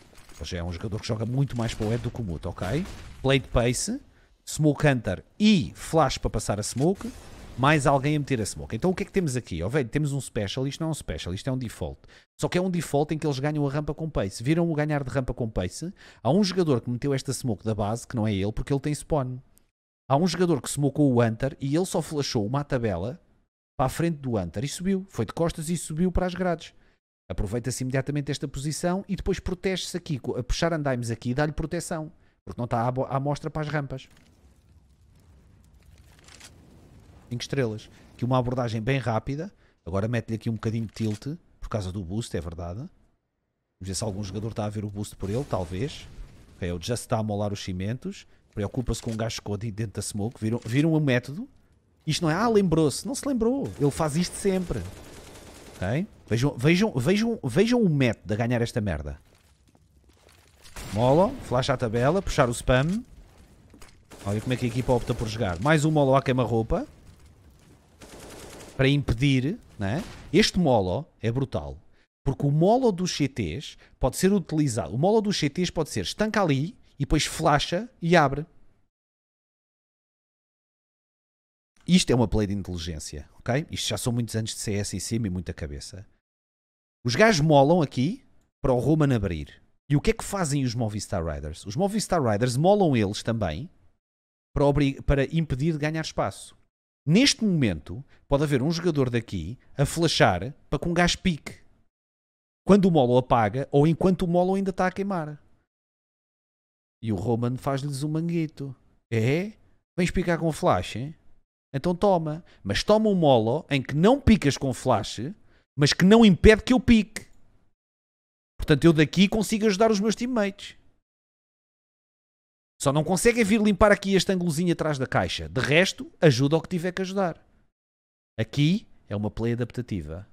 Rafa já é um jogador que joga muito mais para o Ed do que o Muto, ok? Blade pace, smoke hunter e flash para passar a smoke, mais alguém a meter a smoke. Então o que é que temos aqui? Oh, velho, temos um special, isto não é um special, isto é um default. Só que é um default em que eles ganham a rampa com pace. Viram o ganhar de rampa com pace? Há um jogador que meteu esta smoke da base, que não é ele, porque ele tem spawn. Há um jogador que Smokeou o hunter e ele só flashou uma tabela para a frente do hunter e subiu. Foi de costas e subiu para as grades. Aproveita-se imediatamente esta posição e depois protege-se aqui, a puxar andaimes aqui e dá-lhe proteção, porque não está à amostra para as rampas. 5 estrelas. Aqui uma abordagem bem rápida. Agora mete-lhe aqui um bocadinho de tilt, por causa do boost, é verdade. Vamos ver se algum jogador está a ver o boost por ele, talvez. Ok, ele já se está a molar os cimentos. Preocupa-se com um gajo escondido dentro da smoke. Viram, viram o método? Isto não é, ah, lembrou-se. Não se lembrou. Ele faz isto sempre. Vejam, vejam, vejam, vejam o método a ganhar esta merda. Molo, flash à tabela, puxar o spam. Olha como é que a equipa opta por jogar. Mais um molo à queima-roupa. Para impedir, né? Este molo é brutal. Porque o molo dos CTs pode ser utilizado. O molo dos CTs pode ser estanca ali e depois flasha e abre. Isto é uma play de inteligência, ok? Isto já são muitos anos de CS em cima e muita cabeça. Os gajos molam aqui para o Roman abrir. E o que é que fazem os Movistar Riders? Os Movistar Riders molam eles também para, para impedir de ganhar espaço. Neste momento, pode haver um jogador daqui a flashar para que um gajo pique. Quando o molo apaga ou enquanto o molo ainda está a queimar. E o Roman faz-lhes um manguito. É? Vens picar com o flash, hein? Então toma. Mas toma um molo em que não picas com flash, mas que não impede que eu pique. Portanto, eu daqui consigo ajudar os meus teammates. Só não conseguem é vir limpar aqui este ângulozinho atrás da caixa. De resto, ajuda ao que tiver que ajudar. Aqui é uma play adaptativa.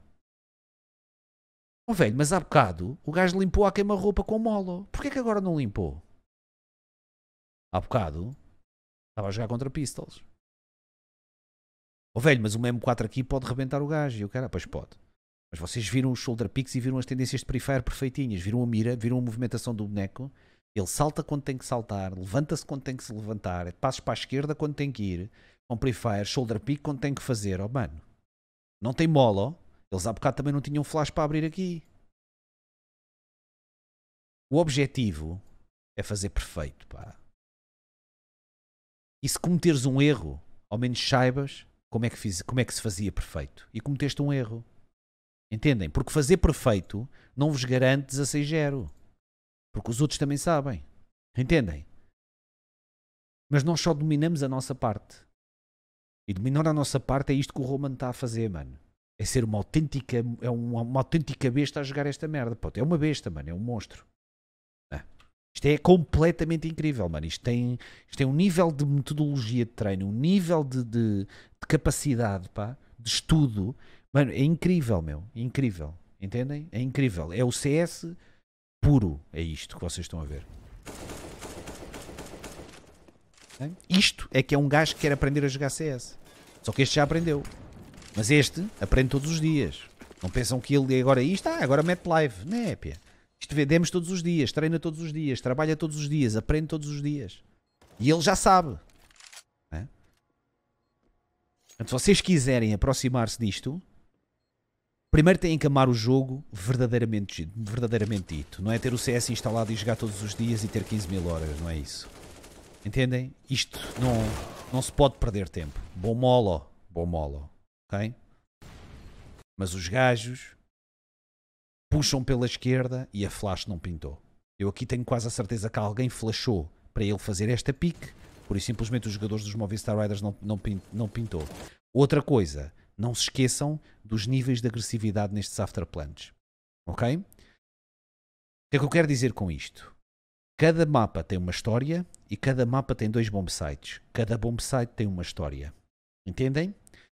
Oh velho, mas há bocado o gajo limpou a queima-roupa com molo. Porquê que agora não limpou? Há bocado estava a jogar contra Pistols. Ó oh, velho, mas uma M4 aqui pode rebentar o gajo. E o cara, pois pode. Mas vocês viram os shoulder picks e viram as tendências de prefire perfeitinhas. Viram a mira, viram a movimentação do boneco. Ele salta quando tem que saltar, levanta-se quando tem que se levantar, é passa para a esquerda quando tem que ir, com prefire, shoulder pick quando tem que fazer. Ó oh, mano, não tem mola. Eles há bocado também não tinham flash para abrir aqui. O objetivo é fazer perfeito, pá. E se cometeres um erro, ao menos saibas como é que, fiz, como é que se fazia perfeito e cometeste um erro. Entendem? Porque fazer perfeito não vos garante 16 0. Porque os outros também sabem. Entendem? Mas nós só dominamos a nossa parte. E dominar a nossa parte é isto que o Roman está a fazer, mano. É ser uma autêntica, é uma, uma autêntica besta a jogar esta merda. Pô, é uma besta, mano. É um monstro. Isto é completamente incrível, mano. Isto tem, isto tem um nível de metodologia de treino, um nível de, de, de capacidade, pá, de estudo. Mano, é incrível, meu. É incrível. Entendem? É incrível. É o CS puro. É isto que vocês estão a ver. Isto é que é um gajo que quer aprender a jogar CS. Só que este já aprendeu. Mas este aprende todos os dias. Não pensam que ele agora é isto, ah, agora mete live. Não é, pia. Isto vendemos todos os dias, treina todos os dias, trabalha todos os dias, aprende todos os dias. E ele já sabe. Né? se vocês quiserem aproximar-se disto, primeiro têm que amar o jogo verdadeiramente, verdadeiramente dito. Não é ter o CS instalado e jogar todos os dias e ter 15 mil horas, não é isso. Entendem? Isto não, não se pode perder tempo. Bom molo, bom molo. Ok? Mas os gajos puxam pela esquerda e a flash não pintou. Eu aqui tenho quase a certeza que alguém flashou para ele fazer esta pique, por isso simplesmente os jogadores dos Movistar Riders não, não, não pintou. Outra coisa, não se esqueçam dos níveis de agressividade nestes afterplans, ok? O que é que eu quero dizer com isto? Cada mapa tem uma história e cada mapa tem dois bombsites. Cada bombsite tem uma história. Entendem?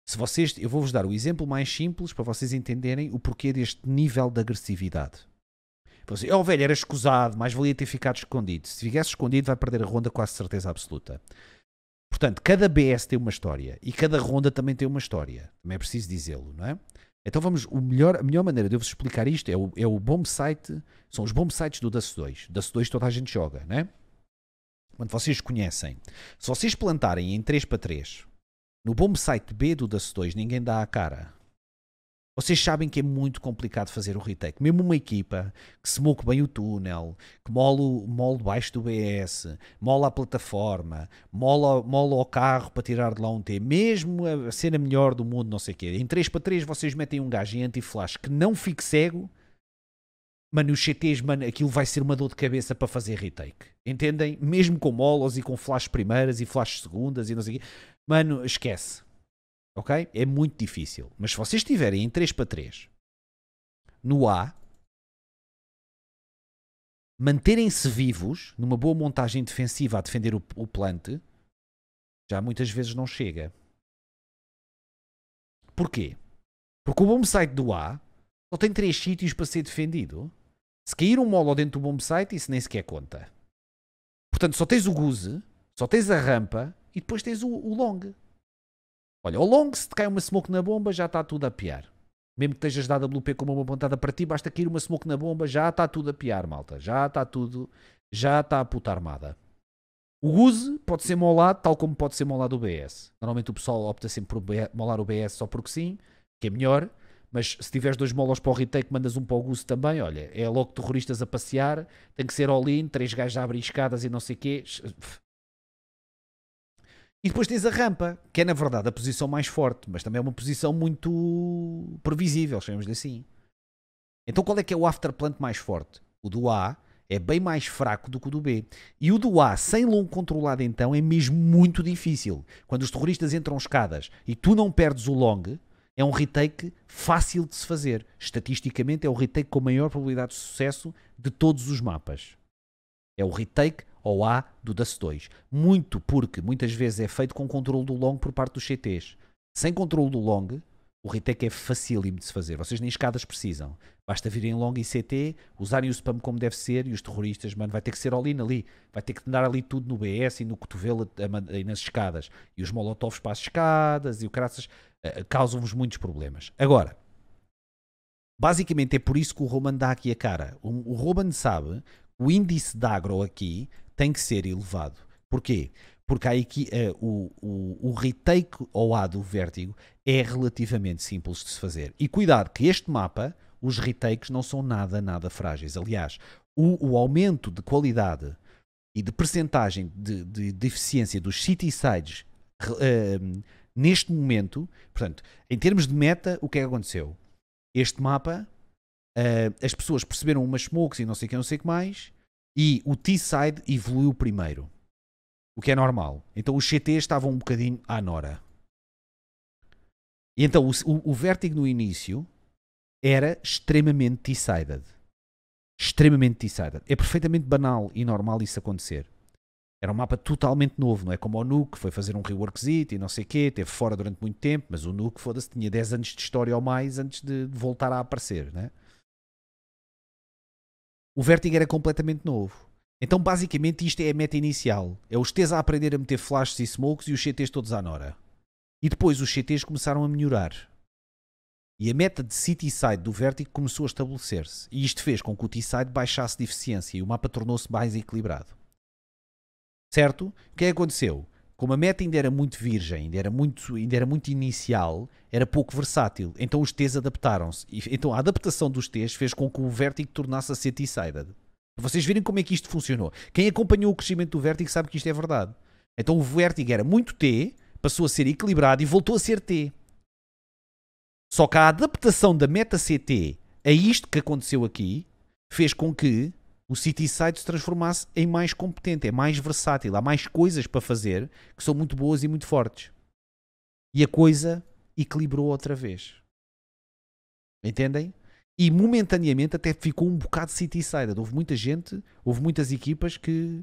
Se vocês, eu vou-vos dar o exemplo mais simples para vocês entenderem o porquê deste nível de agressividade. Você, oh velho, era escusado, mais valia ter ficado escondido. Se ficasse escondido, vai perder a ronda quase certeza absoluta. Portanto, cada BS tem uma história e cada ronda também tem uma história. Também é preciso dizê-lo, não é? Então vamos, o melhor, a melhor maneira de eu vos explicar isto é o, é o bom site, são os bom sites do das 2. das 2 toda a gente joga, não é? Quando vocês conhecem, se vocês plantarem em 3 para 3 no bom site B do das 2 ninguém dá a cara. Vocês sabem que é muito complicado fazer o retake. Mesmo uma equipa que smoke bem o túnel, que mola, mola debaixo do BS, mola a plataforma, mola, mola o carro para tirar de lá um T, mesmo a cena melhor do mundo, não sei o quê. Em 3 para 3 vocês metem um gajo em anti-flash que não fique cego. Mano, os CTs, mano, aquilo vai ser uma dor de cabeça para fazer retake. Entendem? Mesmo com molas e com flash primeiras e flash segundas e não sei o quê mano, esquece. Ok? É muito difícil. Mas se vocês estiverem em 3 para 3 no A, manterem-se vivos numa boa montagem defensiva a defender o, o plante, já muitas vezes não chega. Porquê? Porque o bom site do A só tem três sítios para ser defendido. Se cair um molo dentro do bom site, isso nem sequer conta. Portanto, só tens o guze, só tens a rampa e depois tens o, o long. Olha, o long, se te cai uma smoke na bomba, já está tudo a piar. Mesmo que estejas dado a WP com uma pontada para ti, basta cair uma smoke na bomba, já está tudo a piar, malta. Já está tudo, já está a puta armada. O Guze pode ser molado, tal como pode ser molado o BS. Normalmente o pessoal opta sempre por molar o BS só porque sim, que é melhor. Mas se tiveres dois molos para o retake, mandas um para o Guze também, olha, é logo terroristas a passear, tem que ser all-in, três gajos a abrir escadas e não sei o quê. E depois tens a rampa, que é na verdade a posição mais forte, mas também é uma posição muito previsível, chamemos-lhe assim. Então qual é que é o afterplant mais forte? O do A é bem mais fraco do que o do B. E o do A, sem longo controlado então, é mesmo muito difícil. Quando os terroristas entram escadas e tu não perdes o long, é um retake fácil de se fazer. Estatisticamente é o retake com maior probabilidade de sucesso de todos os mapas. É o retake ou A do DAS2. Muito porque muitas vezes é feito com controle do long por parte dos CTs. Sem controle do long, o retake é facílimo de se fazer. Vocês nem escadas precisam. Basta virem long e CT, usarem o spam como deve ser e os terroristas, mano, vai ter que ser all-in ali. Vai ter que andar ali tudo no BS e no cotovelo e nas escadas. E os molotovs para as escadas e o caraças uh, causam-vos muitos problemas. Agora, basicamente é por isso que o Roman dá aqui a cara. O, o Roman sabe o índice de agro aqui tem que ser elevado. Porquê? Porque há aqui, uh, o, o, o retake ao A do vértigo é relativamente simples de se fazer. E cuidado que este mapa, os retakes não são nada, nada frágeis. Aliás, o, o aumento de qualidade e de percentagem de, de, de eficiência dos city sides uh, ehm, neste momento, portanto, em termos de meta, o que é que aconteceu? Este mapa uh, as pessoas perceberam umas smokes e não sei o que, não sei o que mais, e o T-side evoluiu primeiro. O que é normal. Então os CTs estavam um bocadinho à nora. E então o, o, o Vertigo no início era extremamente T-sided. Extremamente T-sided. É perfeitamente banal e normal isso acontecer. Era um mapa totalmente novo, não é como o Nuke, foi fazer um reworkzito e não sei o quê, esteve fora durante muito tempo, mas o Nuke, foda-se, tinha 10 anos de história ou mais antes de voltar a aparecer, né? o Vertigo era completamente novo. Então, basicamente, isto é a meta inicial. É os T's a aprender a meter flashes e smokes e os CTs todos à Nora. E depois os CTs começaram a melhorar. E a meta de City Side do Vertigo começou a estabelecer-se. E isto fez com que o T-Side baixasse de eficiência e o mapa tornou-se mais equilibrado. Certo? O que é que aconteceu? como a meta ainda era muito virgem, ainda era muito, ainda era muito inicial, era pouco versátil. Então os T's adaptaram-se. Então a adaptação dos T's fez com que o Vertigo tornasse a city-sided. Vocês virem como é que isto funcionou. Quem acompanhou o crescimento do Vertigo sabe que isto é verdade. Então o Vertigo era muito T, passou a ser equilibrado e voltou a ser T. Só que a adaptação da meta CT a isto que aconteceu aqui fez com que o Cityside se transformasse em mais competente, é mais versátil, há mais coisas para fazer que são muito boas e muito fortes. E a coisa equilibrou outra vez. Entendem? E momentaneamente até ficou um bocado Cityside. Houve muita gente, houve muitas equipas que,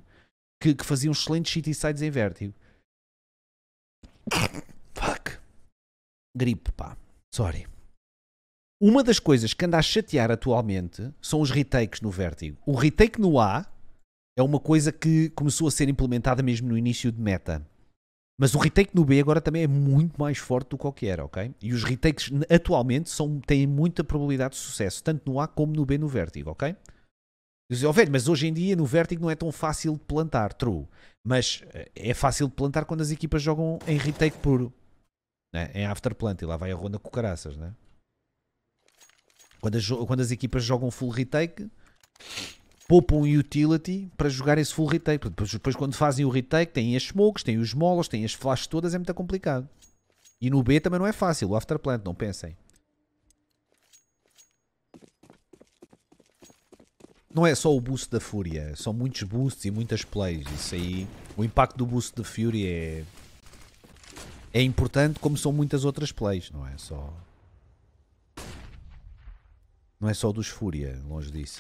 que, que faziam excelentes Citysides em vértigo. Fuck. Gripe, pá. Sorry. Uma das coisas que anda a chatear atualmente são os retakes no Vertigo. O retake no A é uma coisa que começou a ser implementada mesmo no início de meta. Mas o retake no B agora também é muito mais forte do que qualquer, ok? E os retakes atualmente são, têm muita probabilidade de sucesso, tanto no A como no B no Vertigo, ok? Dizem, oh velho, mas hoje em dia no Vertigo não é tão fácil de plantar, true. Mas eh, é fácil de plantar quando as equipas jogam em retake puro. Né? Em after plant e lá vai a ronda com caraças, né? Quando as, quando as equipas jogam full retake, poupam utility para jogar esse full retake. Depois, depois quando fazem o retake, têm as smokes, têm os molas, têm as flashes todas, é muito complicado. E no B também não é fácil, o afterplant, não pensem. Não é só o boost da Fúria, são muitos boosts e muitas plays. Isso aí, o impacto do boost da Fúria é, é importante, como são muitas outras plays, não é só. Não é só dos Fúria, longe disso.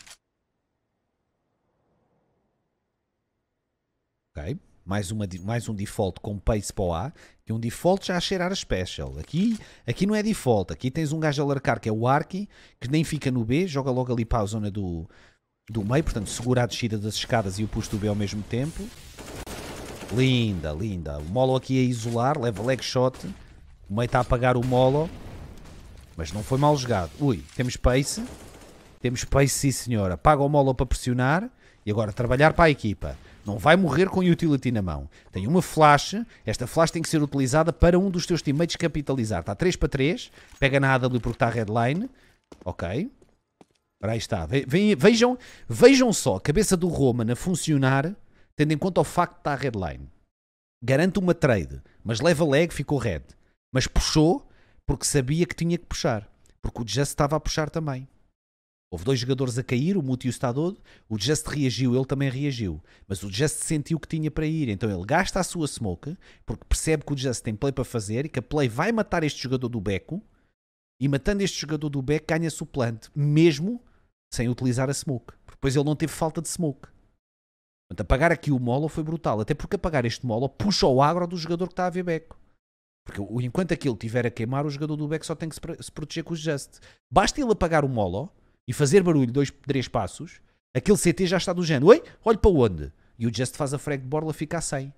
Ok? mais, uma, mais um default com pace para o A, que um default já a cheirar a special. Aqui, aqui não é default, aqui tens um gajo a largar que é o Arki, que nem fica no B, joga logo ali para a zona do, do meio, portanto segura a descida das escadas e o posto do B ao mesmo tempo. Linda, linda. O Molo aqui a isolar, leva leg shot, o meio está a apagar o Molo. Mas não foi mal jogado. Ui, temos pace. Temos pace, sim senhora. Paga o mola para pressionar. E agora trabalhar para a equipa. Não vai morrer com utility na mão. Tem uma flash. Esta flash tem que ser utilizada para um dos teus teammates capitalizar. Está 3 para 3. Pega na AW porque está redline. Ok. Para aí está. vejam, vejam só a cabeça do Roman a funcionar tendo em conta o facto de estar redline. Garante uma trade, mas leva leg, ficou red. Mas puxou, porque sabia que tinha que puxar, porque o Just estava a puxar também. Houve dois jogadores a cair, o Muti e o Stadodo. O Just reagiu, ele também reagiu. Mas o Just sentiu que tinha para ir. Então ele gasta a sua smoke, porque percebe que o Just tem play para fazer e que a play vai matar este jogador do beco. E matando este jogador do beco, ganha suplante mesmo sem utilizar a smoke. Porque depois ele não teve falta de smoke. Portanto, apagar aqui o Molo foi brutal. Até porque apagar este Molo puxa o agro do jogador que está a ver beco. Porque enquanto aquilo estiver a queimar, o jogador do Beck só tem que se proteger com o Just. Basta ele apagar o molo e fazer barulho dois, três passos, aquele CT já está do género. Oi, olhe para onde? E o Just faz a frag de borla ficar sem.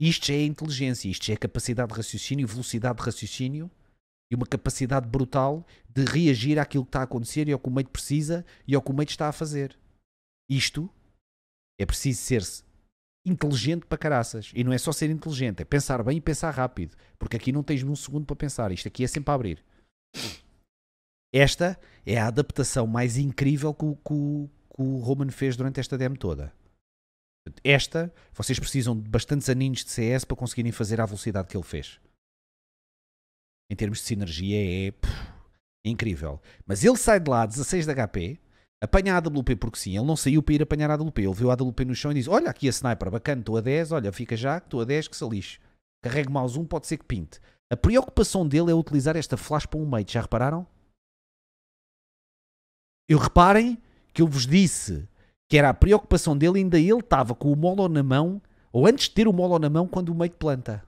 Isto é inteligência, isto é capacidade de raciocínio, velocidade de raciocínio e uma capacidade brutal de reagir àquilo que está a acontecer e ao que o meio precisa e ao que o meio está a fazer. Isto é preciso ser-se inteligente para caraças. E não é só ser inteligente, é pensar bem e pensar rápido. Porque aqui não tens um segundo para pensar. Isto aqui é sempre a abrir. Esta é a adaptação mais incrível que o, que, o, que o Roman fez durante esta demo toda. Esta, vocês precisam de bastantes aninhos de CS para conseguirem fazer à velocidade que ele fez. Em termos de sinergia, é, é incrível. Mas ele sai de lá 16 de HP, apanha a AWP porque sim, ele não saiu para ir apanhar a AWP, ele viu a AWP no chão e disse: olha aqui a sniper, bacana, estou a 10, olha, fica já, estou a 10, que se lixe. Carrego mouse um, pode ser que pinte. A preocupação dele é utilizar esta flash para um mate, já repararam? Eu reparem que eu vos disse que era a preocupação dele, ainda ele estava com o molo na mão, ou antes de ter o molo na mão, quando o mate planta.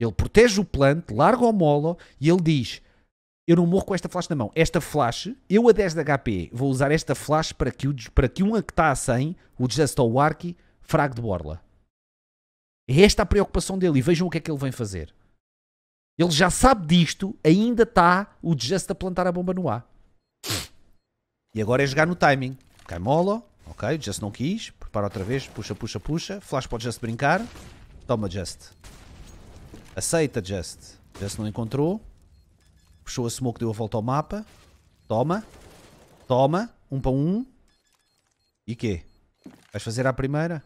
Ele protege o plant, larga o molo e ele diz: eu não morro com esta flash na mão. Esta flash, eu a 10 de HP, vou usar esta flash para que, o, para que um que está a 100, o Just Warki, frague de borla. É esta a preocupação dele e vejam o que é que ele vem fazer. Ele já sabe disto, ainda está o Just a plantar a bomba no ar. E agora é jogar no timing. Cai mola, ok, o Just não quis, prepara outra vez, puxa, puxa, puxa, flash para o Just brincar, toma Just. Aceita Just. Just não encontrou, Puxou a smoke, deu a volta ao mapa. Toma. Toma. Um para um. E quê? Vais fazer à primeira?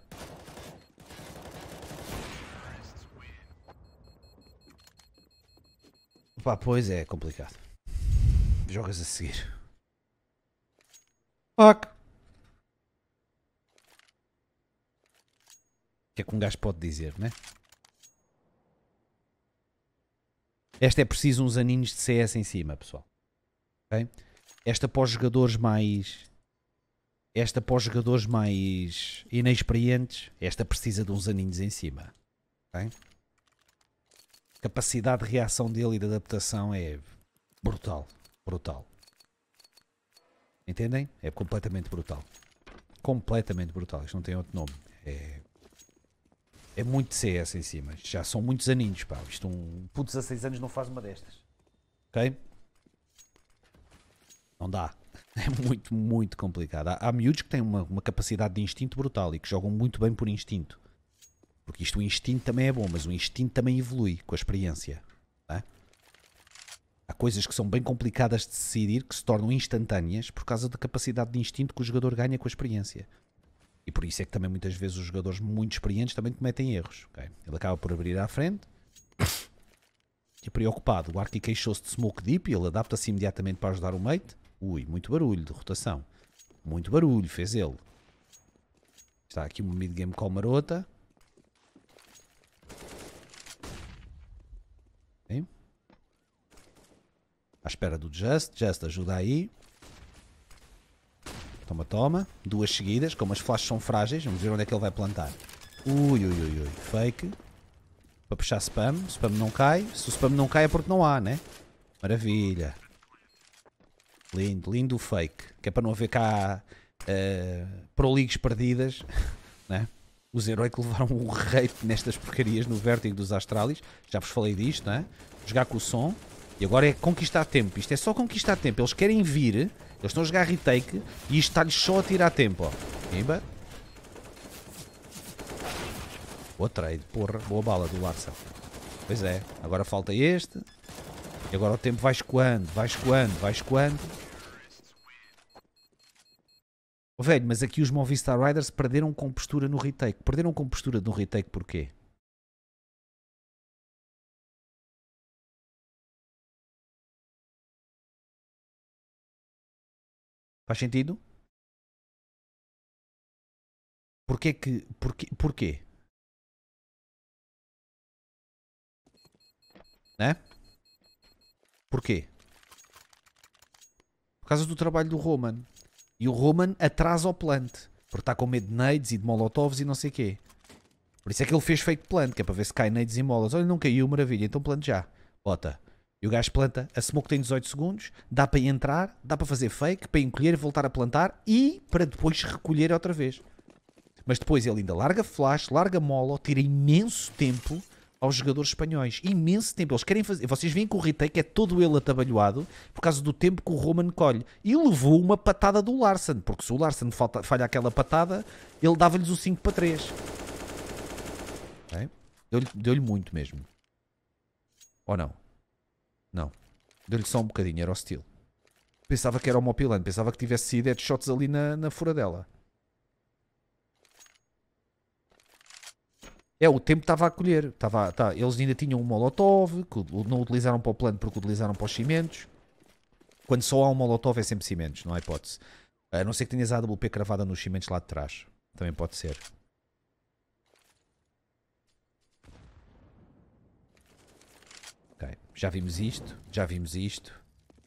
Pá, pois é, complicado. Jogas a seguir. Fuck! O que é que um gajo pode dizer, né? Esta é preciso uns aninhos de CS em cima, pessoal. Okay? Esta para os jogadores mais... Esta para os jogadores mais inexperientes, esta precisa de uns aninhos em cima. Okay? A capacidade de reação dele e de adaptação é brutal. Brutal. Entendem? É completamente brutal. Completamente brutal. Isto não tem outro nome. É é muito CS em cima. já são muitos aninhos, pá. Isto um puto de 16 anos não faz uma destas. Ok? Não dá. É muito, muito complicado. Há, há miúdos que têm uma, uma capacidade de instinto brutal e que jogam muito bem por instinto. Porque isto, o instinto também é bom, mas o instinto também evolui com a experiência. É? Há coisas que são bem complicadas de decidir que se tornam instantâneas por causa da capacidade de instinto que o jogador ganha com a experiência. E por isso é que também muitas vezes os jogadores muito experientes também cometem erros. Okay? Ele acaba por abrir à frente. E é preocupado, o Arki queixou-se de Smoke Deep e ele adapta-se imediatamente para ajudar o mate. Ui, muito barulho de rotação. Muito barulho, fez ele. Está aqui uma mid-game call marota. Sim. À espera do Just. Just ajuda aí. Toma, toma. Duas seguidas. Como as flashes são frágeis, vamos ver onde é que ele vai plantar. Ui, ui, ui, ui. Fake. Para puxar spam. spam não cai. Se o spam não cai é porque não há, né? Maravilha. Lindo, lindo o fake. Que é para não haver cá uh, eh, Pro perdidas, né? Os heróis que levaram um rape nestas porcarias no vértigo dos Astralis. Já vos falei disto, né? Jogar com o som. E agora é conquistar tempo. Isto é só conquistar tempo. Eles querem vir eles estão a jogar retake e isto está-lhes só a tirar tempo, Imba. Boa trade, porra. Boa bala do Larsa. Pois é, agora falta este. E agora o tempo vai escoando, vai escoando, vai escoando. Velho, mas aqui os Movistar Riders perderam compostura no retake. Perderam compostura no retake porquê? Faz sentido? Porquê que. Porquê? porquê? Né? Porquê? Por causa do trabalho do Roman. E o Roman atrasa o plant. Porque está com medo de nades e de molotovs e não sei o quê. Por isso é que ele fez fake plant, que é para ver se cai nades e molas. Olha, não caiu, maravilha. Então plant já. Bota. E o gajo planta, a smoke tem 18 segundos, dá para entrar, dá para fazer fake, para encolher, voltar a plantar e para depois recolher outra vez. Mas depois ele ainda larga flash, larga mola, tira imenso tempo aos jogadores espanhóis. Imenso tempo. Eles querem fazer. Vocês veem que o retake é todo ele atabalhoado por causa do tempo que o Roman colhe. E levou uma patada do Larsen, porque se o Larsen falta, falha aquela patada, ele dava-lhes o 5 para 3. Deu-lhe deu muito mesmo. Ou não? Não. Deu-lhe só um bocadinho, era hostil. Pensava que era o Mopilano, pensava que tivesse sido headshots ali na, na furadela. É, o tempo estava a colher. Estava, tá, eles ainda tinham um molotov, que não utilizaram para o plano porque utilizaram para os cimentos. Quando só há um molotov é sempre cimentos, não há hipótese. A não ser que tenhas a AWP cravada nos cimentos lá de trás. Também pode ser. já vimos isto, já vimos isto.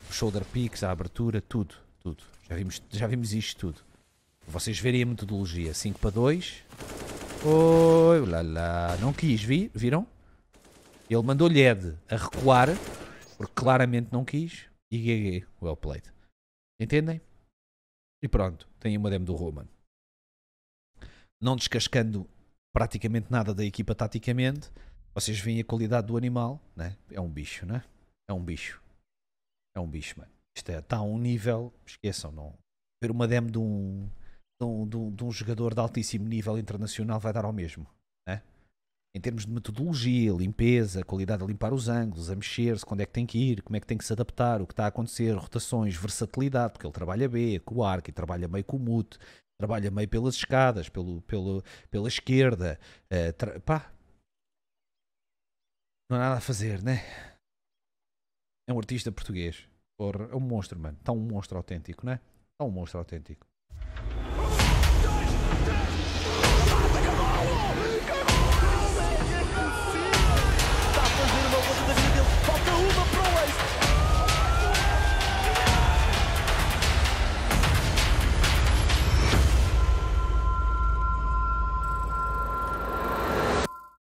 Os shoulder picks, a abertura, tudo, tudo. Já vimos, já vimos isto tudo. Vocês verem a metodologia. 5 para 2. Oi, lá, lá. Não quis, vi, viram? Ele mandou Led a recuar, porque claramente não quis. E GG, well played. Entendem? E pronto, tem uma demo do Roman. Não descascando praticamente nada da equipa taticamente. Vocês veem a qualidade do animal, né? É um bicho, né? É um bicho. É um bicho, mano. Isto é, está é, a um nível, esqueçam, não. Ver uma demo de um, de um, de, um, de um jogador de altíssimo nível internacional vai dar ao mesmo, né? Em termos de metodologia, limpeza, qualidade a limpar os ângulos, a mexer-se, quando é que tem que ir, como é que tem que se adaptar, o que está a acontecer, rotações, versatilidade, porque ele trabalha bem com o arco e trabalha meio com o mute, trabalha meio pelas escadas, pelo, pelo, pela esquerda, uh, pá, não há nada a fazer, né? É um artista português. Porra, é um monstro, mano. Está um monstro autêntico, né? Está um monstro autêntico.